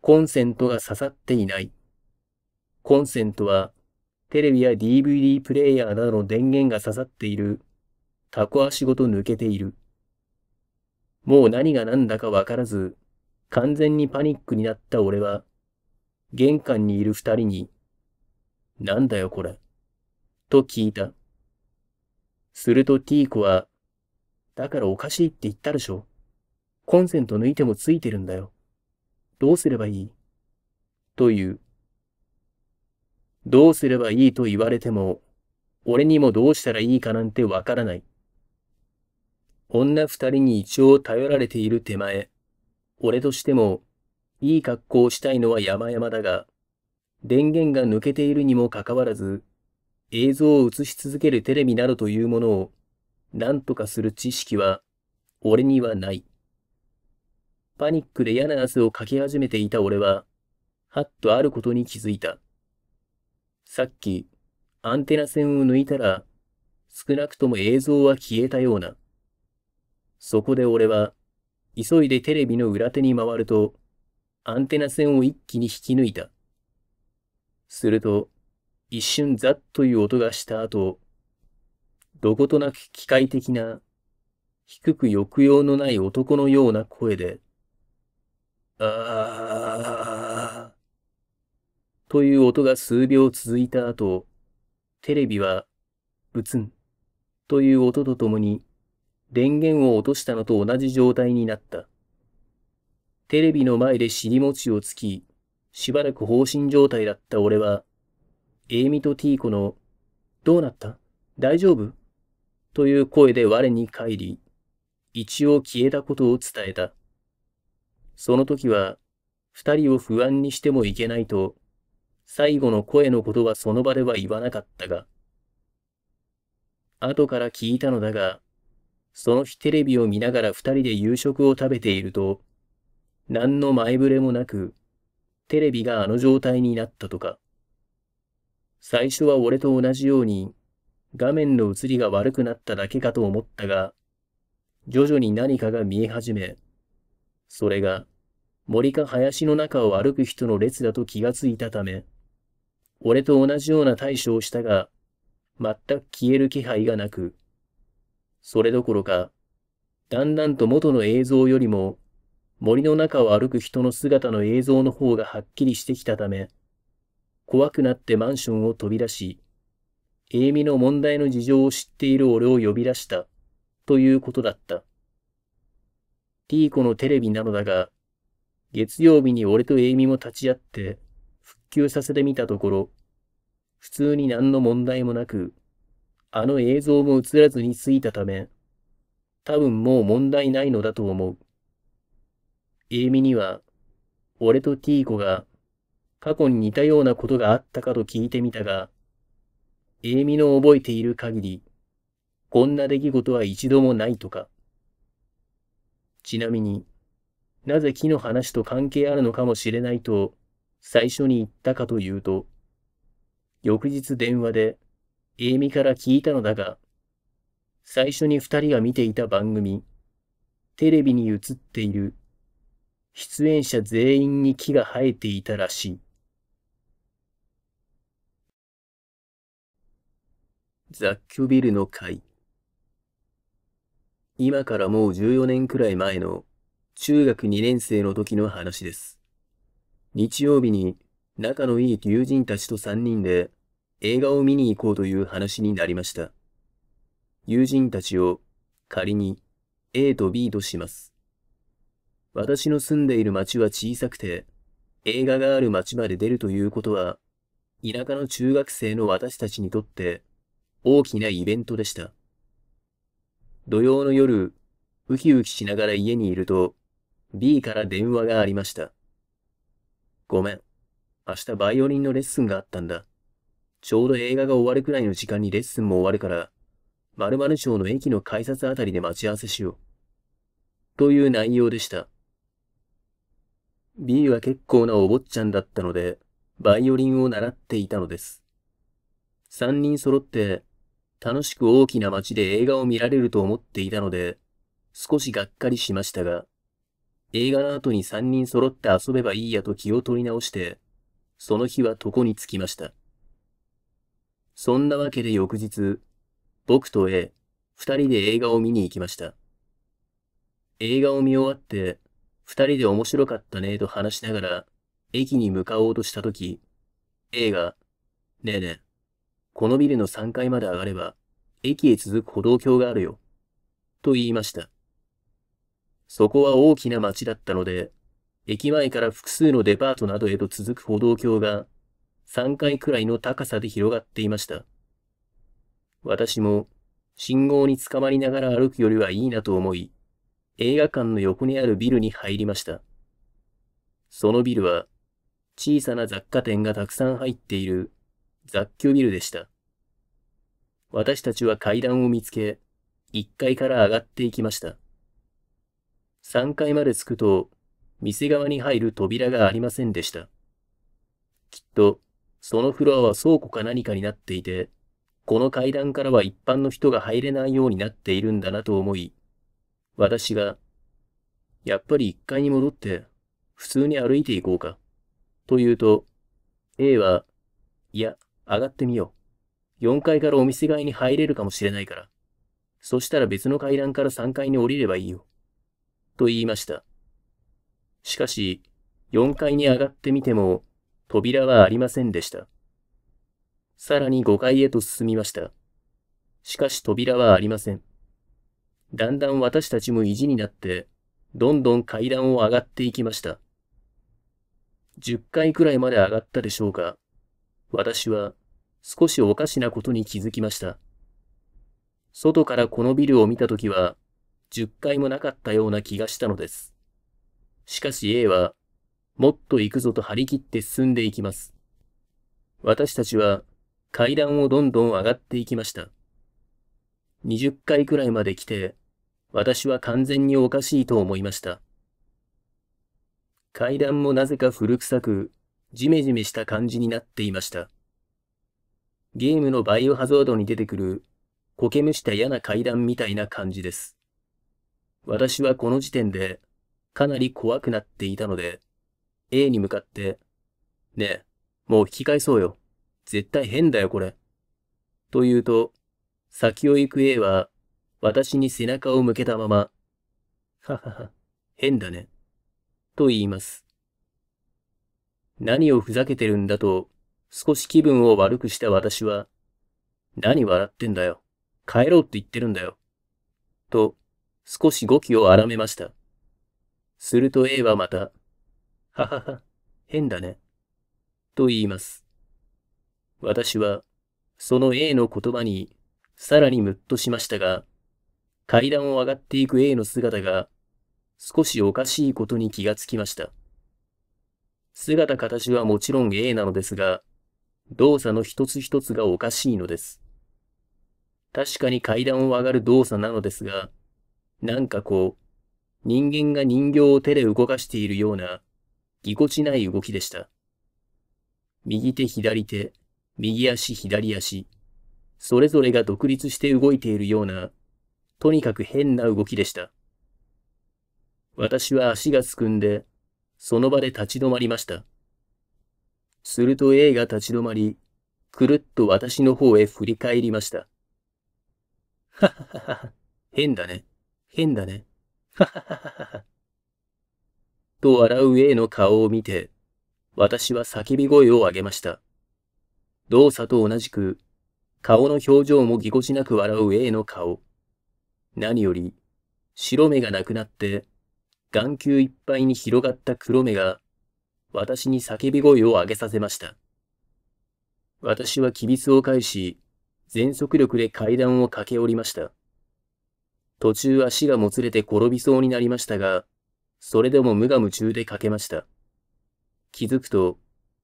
コンセントが刺さっていない。コンセントはテレビや DVD プレイヤーなどの電源が刺さっているタコ足ごと抜けている。もう何が何だかわからず、完全にパニックになった俺は、玄関にいる二人に、なんだよこれ、と聞いた。すると T 子は、だからおかしいって言ったでしょ。コンセント抜いてもついてるんだよ。どうすればいいという。どうすればいいと言われても、俺にもどうしたらいいかなんてわからない。女二人に一応頼られている手前、俺としても、いい格好をしたいのは山々だが、電源が抜けているにもかかわらず、映像を映し続けるテレビなどというものを、何とかする知識は、俺にはない。パニックで嫌な汗をかき始めていた俺は、はっとあることに気づいた。さっき、アンテナ線を抜いたら、少なくとも映像は消えたような。そこで俺は、急いでテレビの裏手に回ると、アンテナ線を一気に引き抜いた。すると、一瞬ザッという音がした後、どことなく機械的な、低く抑揚のない男のような声で、ああ、という音が数秒続いた後、テレビは、ブツン、という音とともに、電源を落としたのと同じ状態になった。テレビの前で尻餅をつき、しばらく放心状態だった俺は、エイミとティーコの、どうなった大丈夫という声で我に返り、一応消えたことを伝えた。その時は、二人を不安にしてもいけないと、最後の声のことはその場では言わなかったが、後から聞いたのだが、その日テレビを見ながら二人で夕食を食べていると、何の前触れもなく、テレビがあの状態になったとか。最初は俺と同じように、画面の映りが悪くなっただけかと思ったが、徐々に何かが見え始め、それが森か林の中を歩く人の列だと気がついたため、俺と同じような対処をしたが、全く消える気配がなく、それどころか、だんだんと元の映像よりも、森の中を歩く人の姿の映像の方がはっきりしてきたため、怖くなってマンションを飛び出し、エイミの問題の事情を知っている俺を呼び出した、ということだった。ティーコのテレビなのだが、月曜日に俺とエイミも立ち会って、復旧させてみたところ、普通に何の問題もなく、あの映像も映らずに過ぎたため、多分もう問題ないのだと思う。エイミには、俺とティーコが過去に似たようなことがあったかと聞いてみたが、エイミの覚えている限り、こんな出来事は一度もないとか。ちなみになぜ木の話と関係あるのかもしれないと最初に言ったかというと、翌日電話で英美から聞いたのだが、最初に二人が見ていた番組、テレビに映っている出演者全員に木が生えていたらしい。雑居ビルの会。今からもう14年くらい前の中学2年生の時の話です。日曜日に仲のいい友人たちと3人で映画を見に行こうという話になりました。友人たちを仮に A と B とします。私の住んでいる町は小さくて、映画がある町まで出るということは、田舎の中学生の私たちにとって大きなイベントでした。土曜の夜、ウキウキしながら家にいると、B から電話がありました。ごめん。明日バイオリンのレッスンがあったんだ。ちょうど映画が終わるくらいの時間にレッスンも終わるから、〇〇町の駅の改札あたりで待ち合わせしよう。という内容でした。B は結構なお坊ちゃんだったので、バイオリンを習っていたのです。三人揃って、楽しく大きな街で映画を見られると思っていたので、少しがっかりしましたが、映画の後に三人揃って遊べばいいやと気を取り直して、その日は床に着きました。そんなわけで翌日、僕と A、二人で映画を見に行きました。映画を見終わって、二人で面白かったねと話しながら、駅に向かおうとしたとき、A が、ねえねえ、このビルの3階まで上がれば、駅へ続く歩道橋があるよ。と言いました。そこは大きな街だったので、駅前から複数のデパートなどへと続く歩道橋が3階くらいの高さで広がっていました。私も信号につかまりながら歩くよりはいいなと思い、映画館の横にあるビルに入りました。そのビルは小さな雑貨店がたくさん入っている雑居ビルでした。私たちは階段を見つけ、1階から上がっていきました。3階まで着くと、店側に入る扉がありませんでした。きっと、そのフロアは倉庫か何かになっていて、この階段からは一般の人が入れないようになっているんだなと思い、私が、やっぱり1階に戻って、普通に歩いていこうか。と言うと、A は、いや、上がってみよう。4階からお店街に入れるかもしれないから。そしたら別の階段から3階に降りればいいよ。と言いました。しかし、4階に上がってみても、扉はありませんでした。さらに5階へと進みました。しかし扉はありません。だんだん私たちも意地になって、どんどん階段を上がっていきました。10階くらいまで上がったでしょうか。私は少しおかしなことに気づきました。外からこのビルを見たときは、10階もなかったような気がしたのです。しかし A はもっと行くぞと張り切って進んでいきます。私たちは階段をどんどん上がっていきました。20回くらいまで来て、私は完全におかしいと思いました。階段もなぜか古臭く、じめじめした感じになっていました。ゲームのバイオハザードに出てくる、苔むした嫌な階段みたいな感じです。私はこの時点で、かなり怖くなっていたので、A に向かって、ねえ、もう引き返そうよ。絶対変だよ、これ。と言うと、先を行く A は、私に背中を向けたまま、ははは、変だね。と言います。何をふざけてるんだと、少し気分を悪くした私は、何笑ってんだよ。帰ろうって言ってるんだよ。と、少し語気を荒めました。すると A はまた、ははは、変だね。と言います。私は、その A の言葉に、さらにムッとしましたが、階段を上がっていく A の姿が、少しおかしいことに気がつきました。姿形はもちろん A なのですが、動作の一つ一つがおかしいのです。確かに階段を上がる動作なのですが、なんかこう、人間が人形を手で動かしているような、ぎこちない動きでした。右手左手、右足左足、それぞれが独立して動いているような、とにかく変な動きでした。私は足がすくんで、その場で立ち止まりました。すると A が立ち止まり、くるっと私の方へ振り返りました。はははは、変だね、変だね、はははは。と笑う A の顔を見て、私は叫び声を上げました。動作と同じく、顔の表情もぎこちなく笑う A の顔。何より、白目がなくなって、眼球いっぱいに広がった黒目が、私に叫び声を上げさせました。私は機密を返し、全速力で階段を駆け下りました。途中足がもつれて転びそうになりましたが、それでも無我夢中でかけました。気づくと、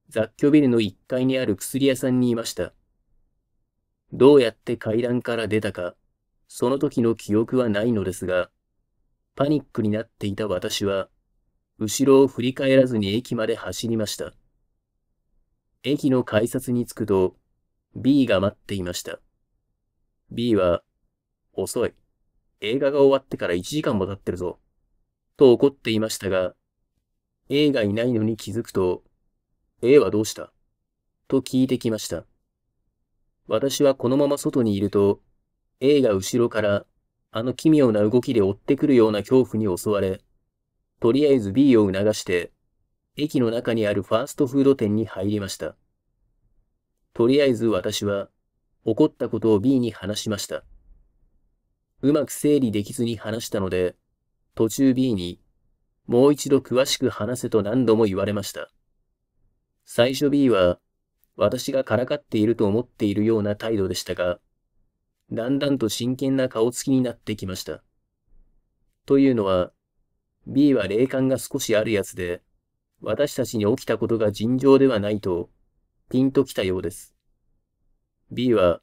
雑居ビルの1階にある薬屋さんにいました。どうやって階段から出たか、その時の記憶はないのですが、パニックになっていた私は、後ろを振り返らずに駅まで走りました。駅の改札に着くと、B が待っていました。B は、遅い。映画が終わってから1時間も経ってるぞ。と怒っていましたが、A がいないのに気づくと、A はどうしたと聞いてきました。私はこのまま外にいると、A が後ろからあの奇妙な動きで追ってくるような恐怖に襲われ、とりあえず B を促して、駅の中にあるファーストフード店に入りました。とりあえず私は、怒ったことを B に話しました。うまく整理できずに話したので、途中 B に、もう一度詳しく話せと何度も言われました。最初 B は、私がからかっていると思っているような態度でしたが、だんだんと真剣な顔つきになってきました。というのは、B は霊感が少しあるやつで、私たちに起きたことが尋常ではないと、ピンときたようです。B は、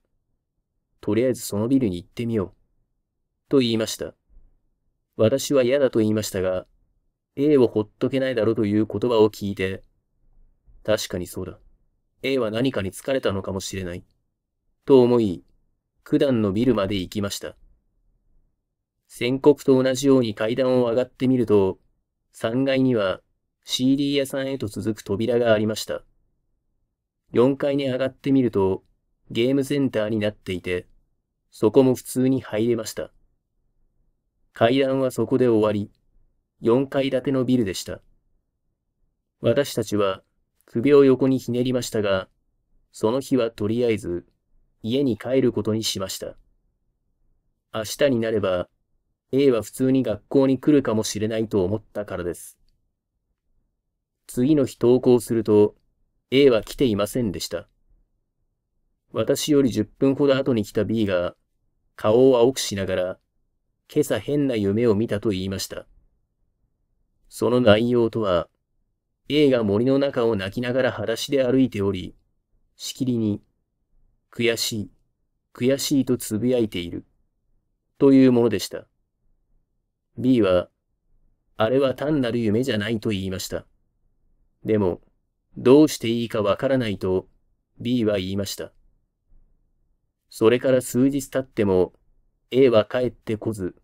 とりあえずそのビルに行ってみよう、と言いました。私は嫌だと言いましたが、A をほっとけないだろという言葉を聞いて、確かにそうだ。A は何かに疲れたのかもしれない。と思い、九段のビルまで行きました。宣告と同じように階段を上がってみると、3階には CD 屋さんへと続く扉がありました。4階に上がってみると、ゲームセンターになっていて、そこも普通に入れました。階段はそこで終わり、4階建てのビルでした。私たちは首を横にひねりましたが、その日はとりあえず家に帰ることにしました。明日になれば A は普通に学校に来るかもしれないと思ったからです。次の日登校すると A は来ていませんでした。私より10分ほど後に来た B が顔を青くしながら今朝変な夢を見たと言いました。その内容とは、A が森の中を泣きながら裸足で歩いており、しきりに、悔しい、悔しいとつぶやいている、というものでした。B は、あれは単なる夢じゃないと言いました。でも、どうしていいかわからないと B は言いました。それから数日経っても A は帰ってこず、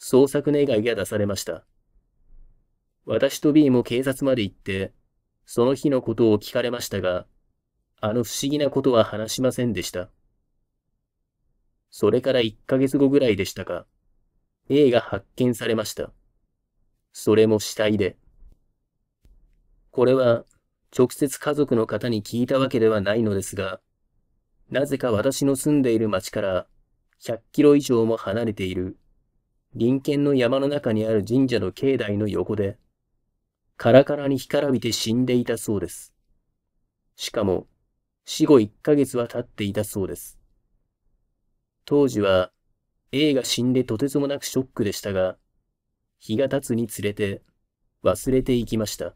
捜索願が出されました。私と B も警察まで行って、その日のことを聞かれましたが、あの不思議なことは話しませんでした。それから1ヶ月後ぐらいでしたか、A が発見されました。それも死体で。これは、直接家族の方に聞いたわけではないのですが、なぜか私の住んでいる町から100キロ以上も離れている、林県の山の中にある神社の境内の横で、カラカラに干からびて死んでいたそうです。しかも、死後1ヶ月は経っていたそうです。当時は、A が死んでとてつもなくショックでしたが、日が経つにつれて、忘れていきました。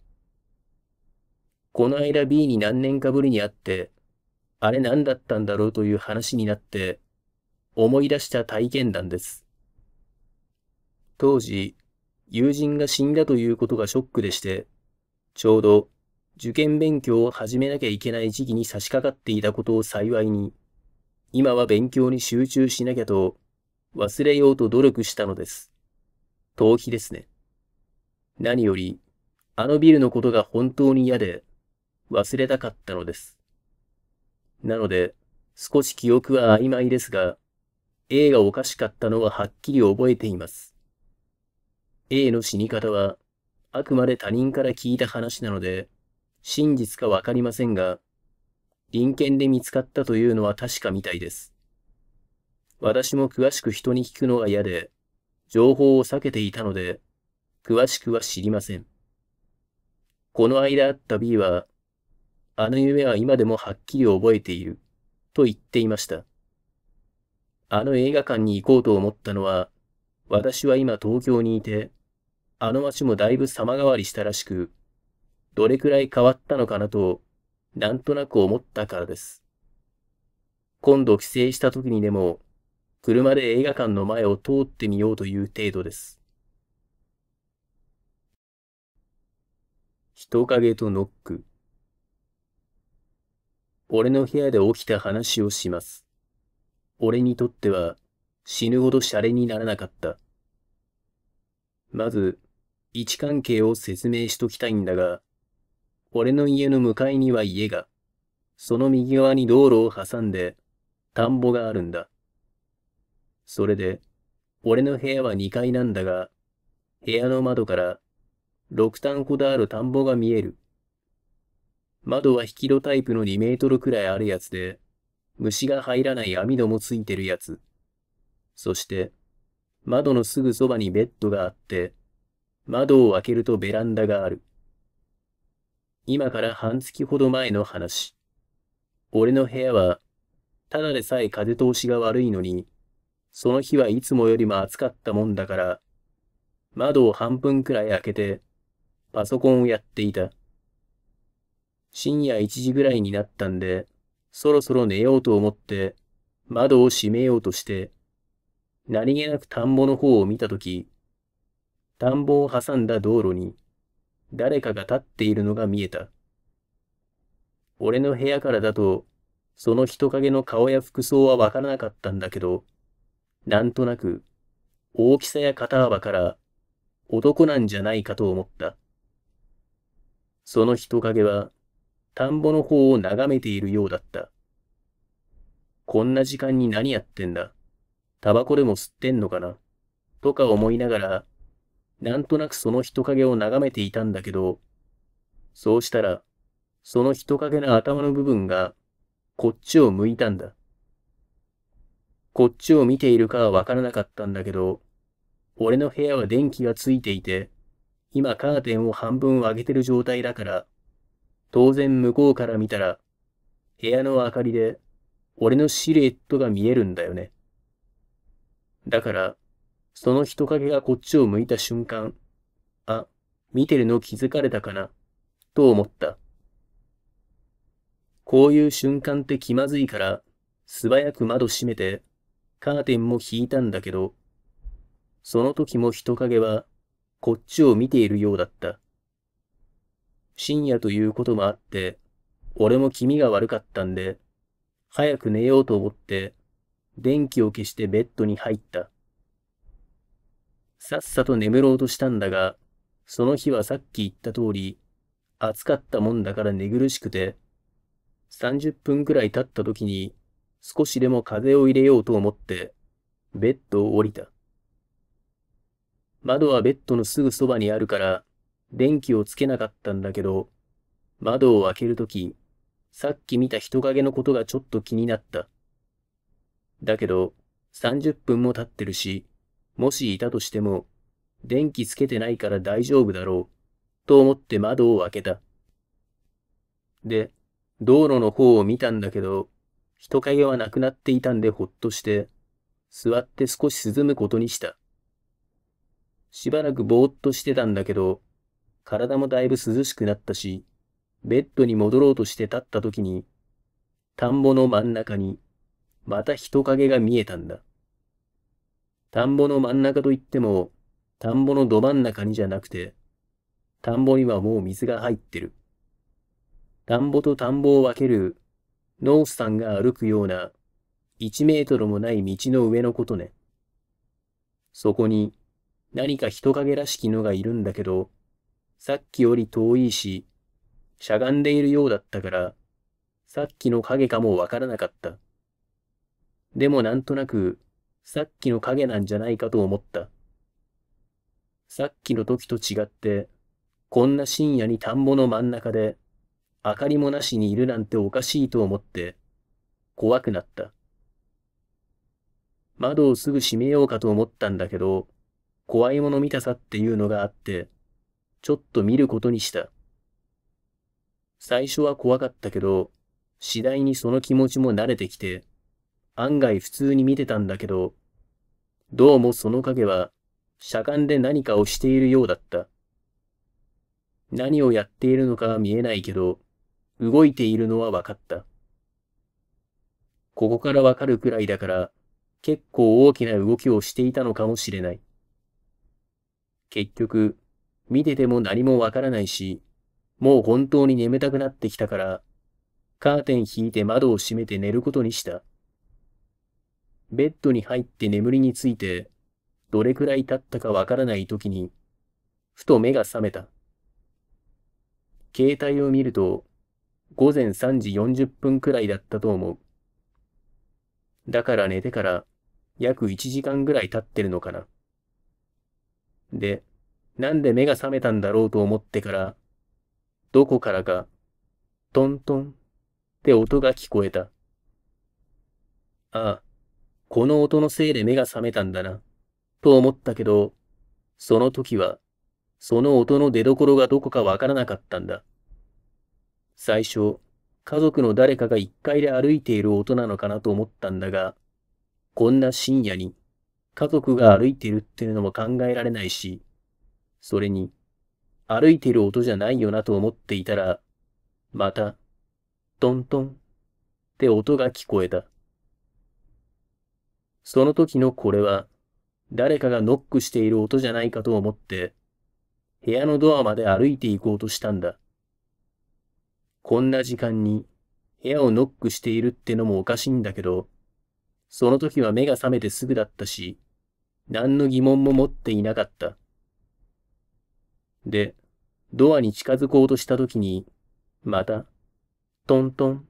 この間 B に何年かぶりに会って、あれ何だったんだろうという話になって、思い出した体験談です。当時、友人が死んだということがショックでして、ちょうど受験勉強を始めなきゃいけない時期に差し掛かっていたことを幸いに、今は勉強に集中しなきゃと忘れようと努力したのです。逃避ですね。何より、あのビルのことが本当に嫌で、忘れたかったのです。なので、少し記憶は曖昧ですが、A がおかしかったのははっきり覚えています。A の死に方は、あくまで他人から聞いた話なので、真実かわかりませんが、臨検で見つかったというのは確かみたいです。私も詳しく人に聞くのは嫌で、情報を避けていたので、詳しくは知りません。この間あった B は、あの夢は今でもはっきり覚えている、と言っていました。あの映画館に行こうと思ったのは、私は今東京にいて、あの街もだいぶ様変わりしたらしく、どれくらい変わったのかなと、なんとなく思ったからです。今度帰省した時にでも、車で映画館の前を通ってみようという程度です。人影とノック。俺の部屋で起きた話をします。俺にとっては死ぬほどシャレにならなかった。まず、位置関係を説明しときたいんだが、俺の家の向かいには家が、その右側に道路を挟んで、田んぼがあるんだ。それで、俺の部屋は2階なんだが、部屋の窓から6単ほどある田んぼが見える。窓は引き戸タイプの2メートルくらいあるやつで、虫が入らない網戸もついてるやつ。そして、窓のすぐそばにベッドがあって、窓を開けるとベランダがある。今から半月ほど前の話。俺の部屋は、ただでさえ風通しが悪いのに、その日はいつもよりも暑かったもんだから、窓を半分くらい開けて、パソコンをやっていた。深夜1時ぐらいになったんで、そろそろ寝ようと思って、窓を閉めようとして、何気なく田んぼの方を見たとき、田んぼを挟んだ道路に、誰かが立っているのが見えた。俺の部屋からだと、その人影の顔や服装はわからなかったんだけど、なんとなく、大きさや肩幅から、男なんじゃないかと思った。その人影は、田んぼの方を眺めているようだった。こんな時間に何やってんだタバコでも吸ってんのかなとか思いながら、なんとなくその人影を眺めていたんだけど、そうしたら、その人影の頭の部分が、こっちを向いたんだ。こっちを見ているかはわからなかったんだけど、俺の部屋は電気がついていて、今カーテンを半分上げてる状態だから、当然向こうから見たら、部屋の明かりで、俺のシルエットが見えるんだよね。だから、その人影がこっちを向いた瞬間、あ、見てるの気づかれたかな、と思った。こういう瞬間って気まずいから、素早く窓閉めて、カーテンも引いたんだけど、その時も人影は、こっちを見ているようだった。深夜ということもあって、俺も気味が悪かったんで、早く寝ようと思って、電気を消してベッドに入った。さっさと眠ろうとしたんだが、その日はさっき言った通り、暑かったもんだから寝苦しくて、30分くらい経った時に少しでも風を入れようと思って、ベッドを降りた。窓はベッドのすぐそばにあるから、電気をつけなかったんだけど、窓を開けるとき、さっき見た人影のことがちょっと気になった。だけど、30分も経ってるし、もしいたとしても、電気つけてないから大丈夫だろう、と思って窓を開けた。で、道路の方を見たんだけど、人影はなくなっていたんでほっとして、座って少し涼むことにした。しばらくぼーっとしてたんだけど、体もだいぶ涼しくなったし、ベッドに戻ろうとして立った時に、田んぼの真ん中に、また人影が見えたんだ。田んぼの真ん中といっても、田んぼのど真ん中にじゃなくて、田んぼにはもう水が入ってる。田んぼと田んぼを分ける、ノースさんが歩くような、1メートルもない道の上のことね。そこに、何か人影らしきのがいるんだけど、さっきより遠いし、しゃがんでいるようだったから、さっきの影かもわからなかった。でもなんとなく、さっきの影なんじゃないかと思った。さっきの時と違って、こんな深夜に田んぼの真ん中で、明かりもなしにいるなんておかしいと思って、怖くなった。窓をすぐ閉めようかと思ったんだけど、怖いもの見たさっていうのがあって、ちょっと見ることにした。最初は怖かったけど、次第にその気持ちも慣れてきて、案外普通に見てたんだけど、どうもその影は、しゃんで何かをしているようだった。何をやっているのかは見えないけど、動いているのは分かった。ここからわかるくらいだから、結構大きな動きをしていたのかもしれない。結局、見てても何もわからないし、もう本当に眠たくなってきたから、カーテン引いて窓を閉めて寝ることにした。ベッドに入って眠りについて、どれくらい経ったかわからない時に、ふと目が覚めた。携帯を見ると、午前3時40分くらいだったと思う。だから寝てから約1時間ぐらい経ってるのかな。で、なんで目が覚めたんだろうと思ってから、どこからか、トントンって音が聞こえた。ああ、この音のせいで目が覚めたんだな、と思ったけど、その時は、その音の出所がどこかわからなかったんだ。最初、家族の誰かが一階で歩いている音なのかなと思ったんだが、こんな深夜に家族が歩いているっていうのも考えられないし、それに、歩いてる音じゃないよなと思っていたら、また、トントンって音が聞こえた。その時のこれは、誰かがノックしている音じゃないかと思って、部屋のドアまで歩いて行こうとしたんだ。こんな時間に部屋をノックしているってのもおかしいんだけど、その時は目が覚めてすぐだったし、何の疑問も持っていなかった。で、ドアに近づこうとした時に、また、トントンっ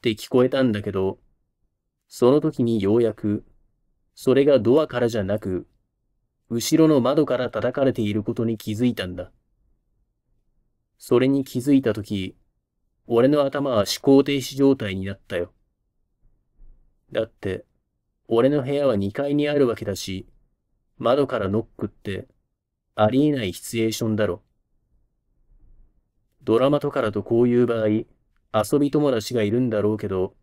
て聞こえたんだけど、その時にようやく、それがドアからじゃなく、後ろの窓から叩かれていることに気づいたんだ。それに気づいたとき、俺の頭は思考停止状態になったよ。だって、俺の部屋は2階にあるわけだし、窓からノックって、ありえないシチュエーションだろ。ドラマとかだとこういう場合、遊び友達がいるんだろうけど、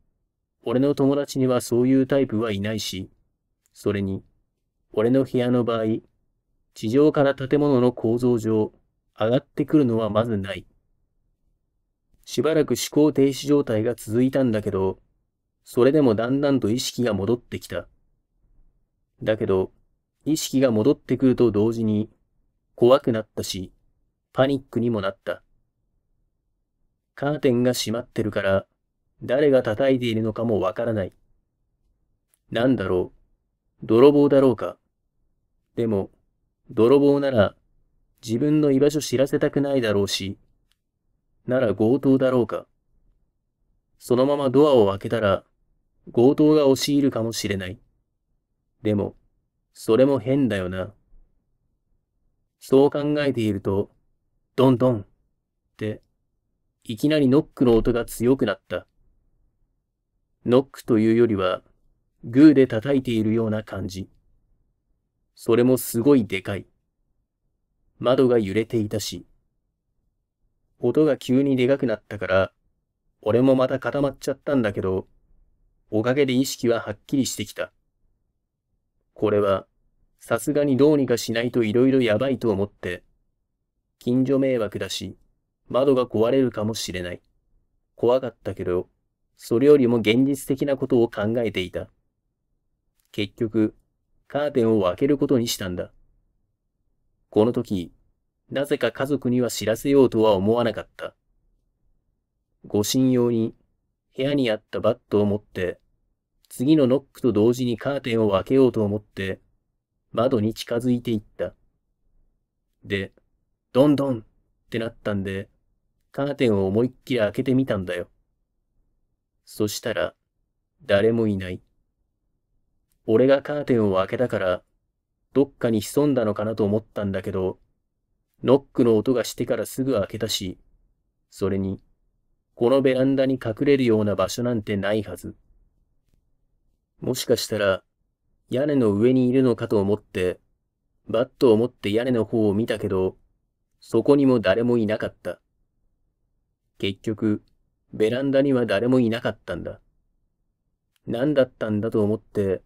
俺の友達にはそういうタイプはいないし、それに、俺の部屋の場合、地上から建物の構造上、上がってくるのはまずない。しばらく思考停止状態が続いたんだけど、それでもだんだんと意識が戻ってきた。だけど、意識が戻ってくると同時に、怖くなったし、パニックにもなった。カーテンが閉まってるから、誰が叩いているのかもわからない。なんだろう。泥棒だろうか。でも、泥棒なら、自分の居場所知らせたくないだろうし、なら強盗だろうか。そのままドアを開けたら、強盗が押し入るかもしれない。でも、それも変だよな。そう考えていると、どんどんって、いきなりノックの音が強くなった。ノックというよりは、グーで叩いているような感じ。それもすごいでかい。窓が揺れていたし。音が急にでかくなったから、俺もまた固まっちゃったんだけど、おかげで意識ははっきりしてきた。これは、さすがにどうにかしないと色々やばいと思って、近所迷惑だし、窓が壊れるかもしれない。怖かったけど、それよりも現実的なことを考えていた。結局、カーテンを開けることにしたんだ。この時、なぜか家族には知らせようとは思わなかった。護身用に部屋にあったバットを持って、次のノックと同時にカーテンを開けようと思って、窓に近づいていった。で、どんどんってなったんで、カーテンを思いっきり開けてみたんだよ。そしたら、誰もいない。俺がカーテンを開けたから、どっかに潜んだのかなと思ったんだけど、ノックの音がしてからすぐ開けたし、それに、このベランダに隠れるような場所なんてないはず。もしかしたら、屋根の上にいるのかと思って、バットを持って屋根の方を見たけど、そこにも誰もいなかった。結局、ベランダには誰もいなかったんだ。何だったんだと思って、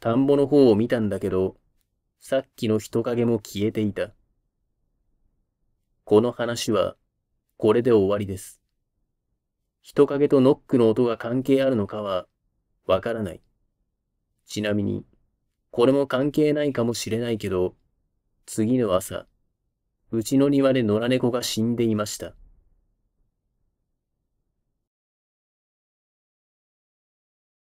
田んぼの方を見たんだけど、さっきの人影も消えていた。この話は、これで終わりです。人影とノックの音が関係あるのかは、わからない。ちなみに、これも関係ないかもしれないけど、次の朝、うちの庭で野良猫が死んでいました。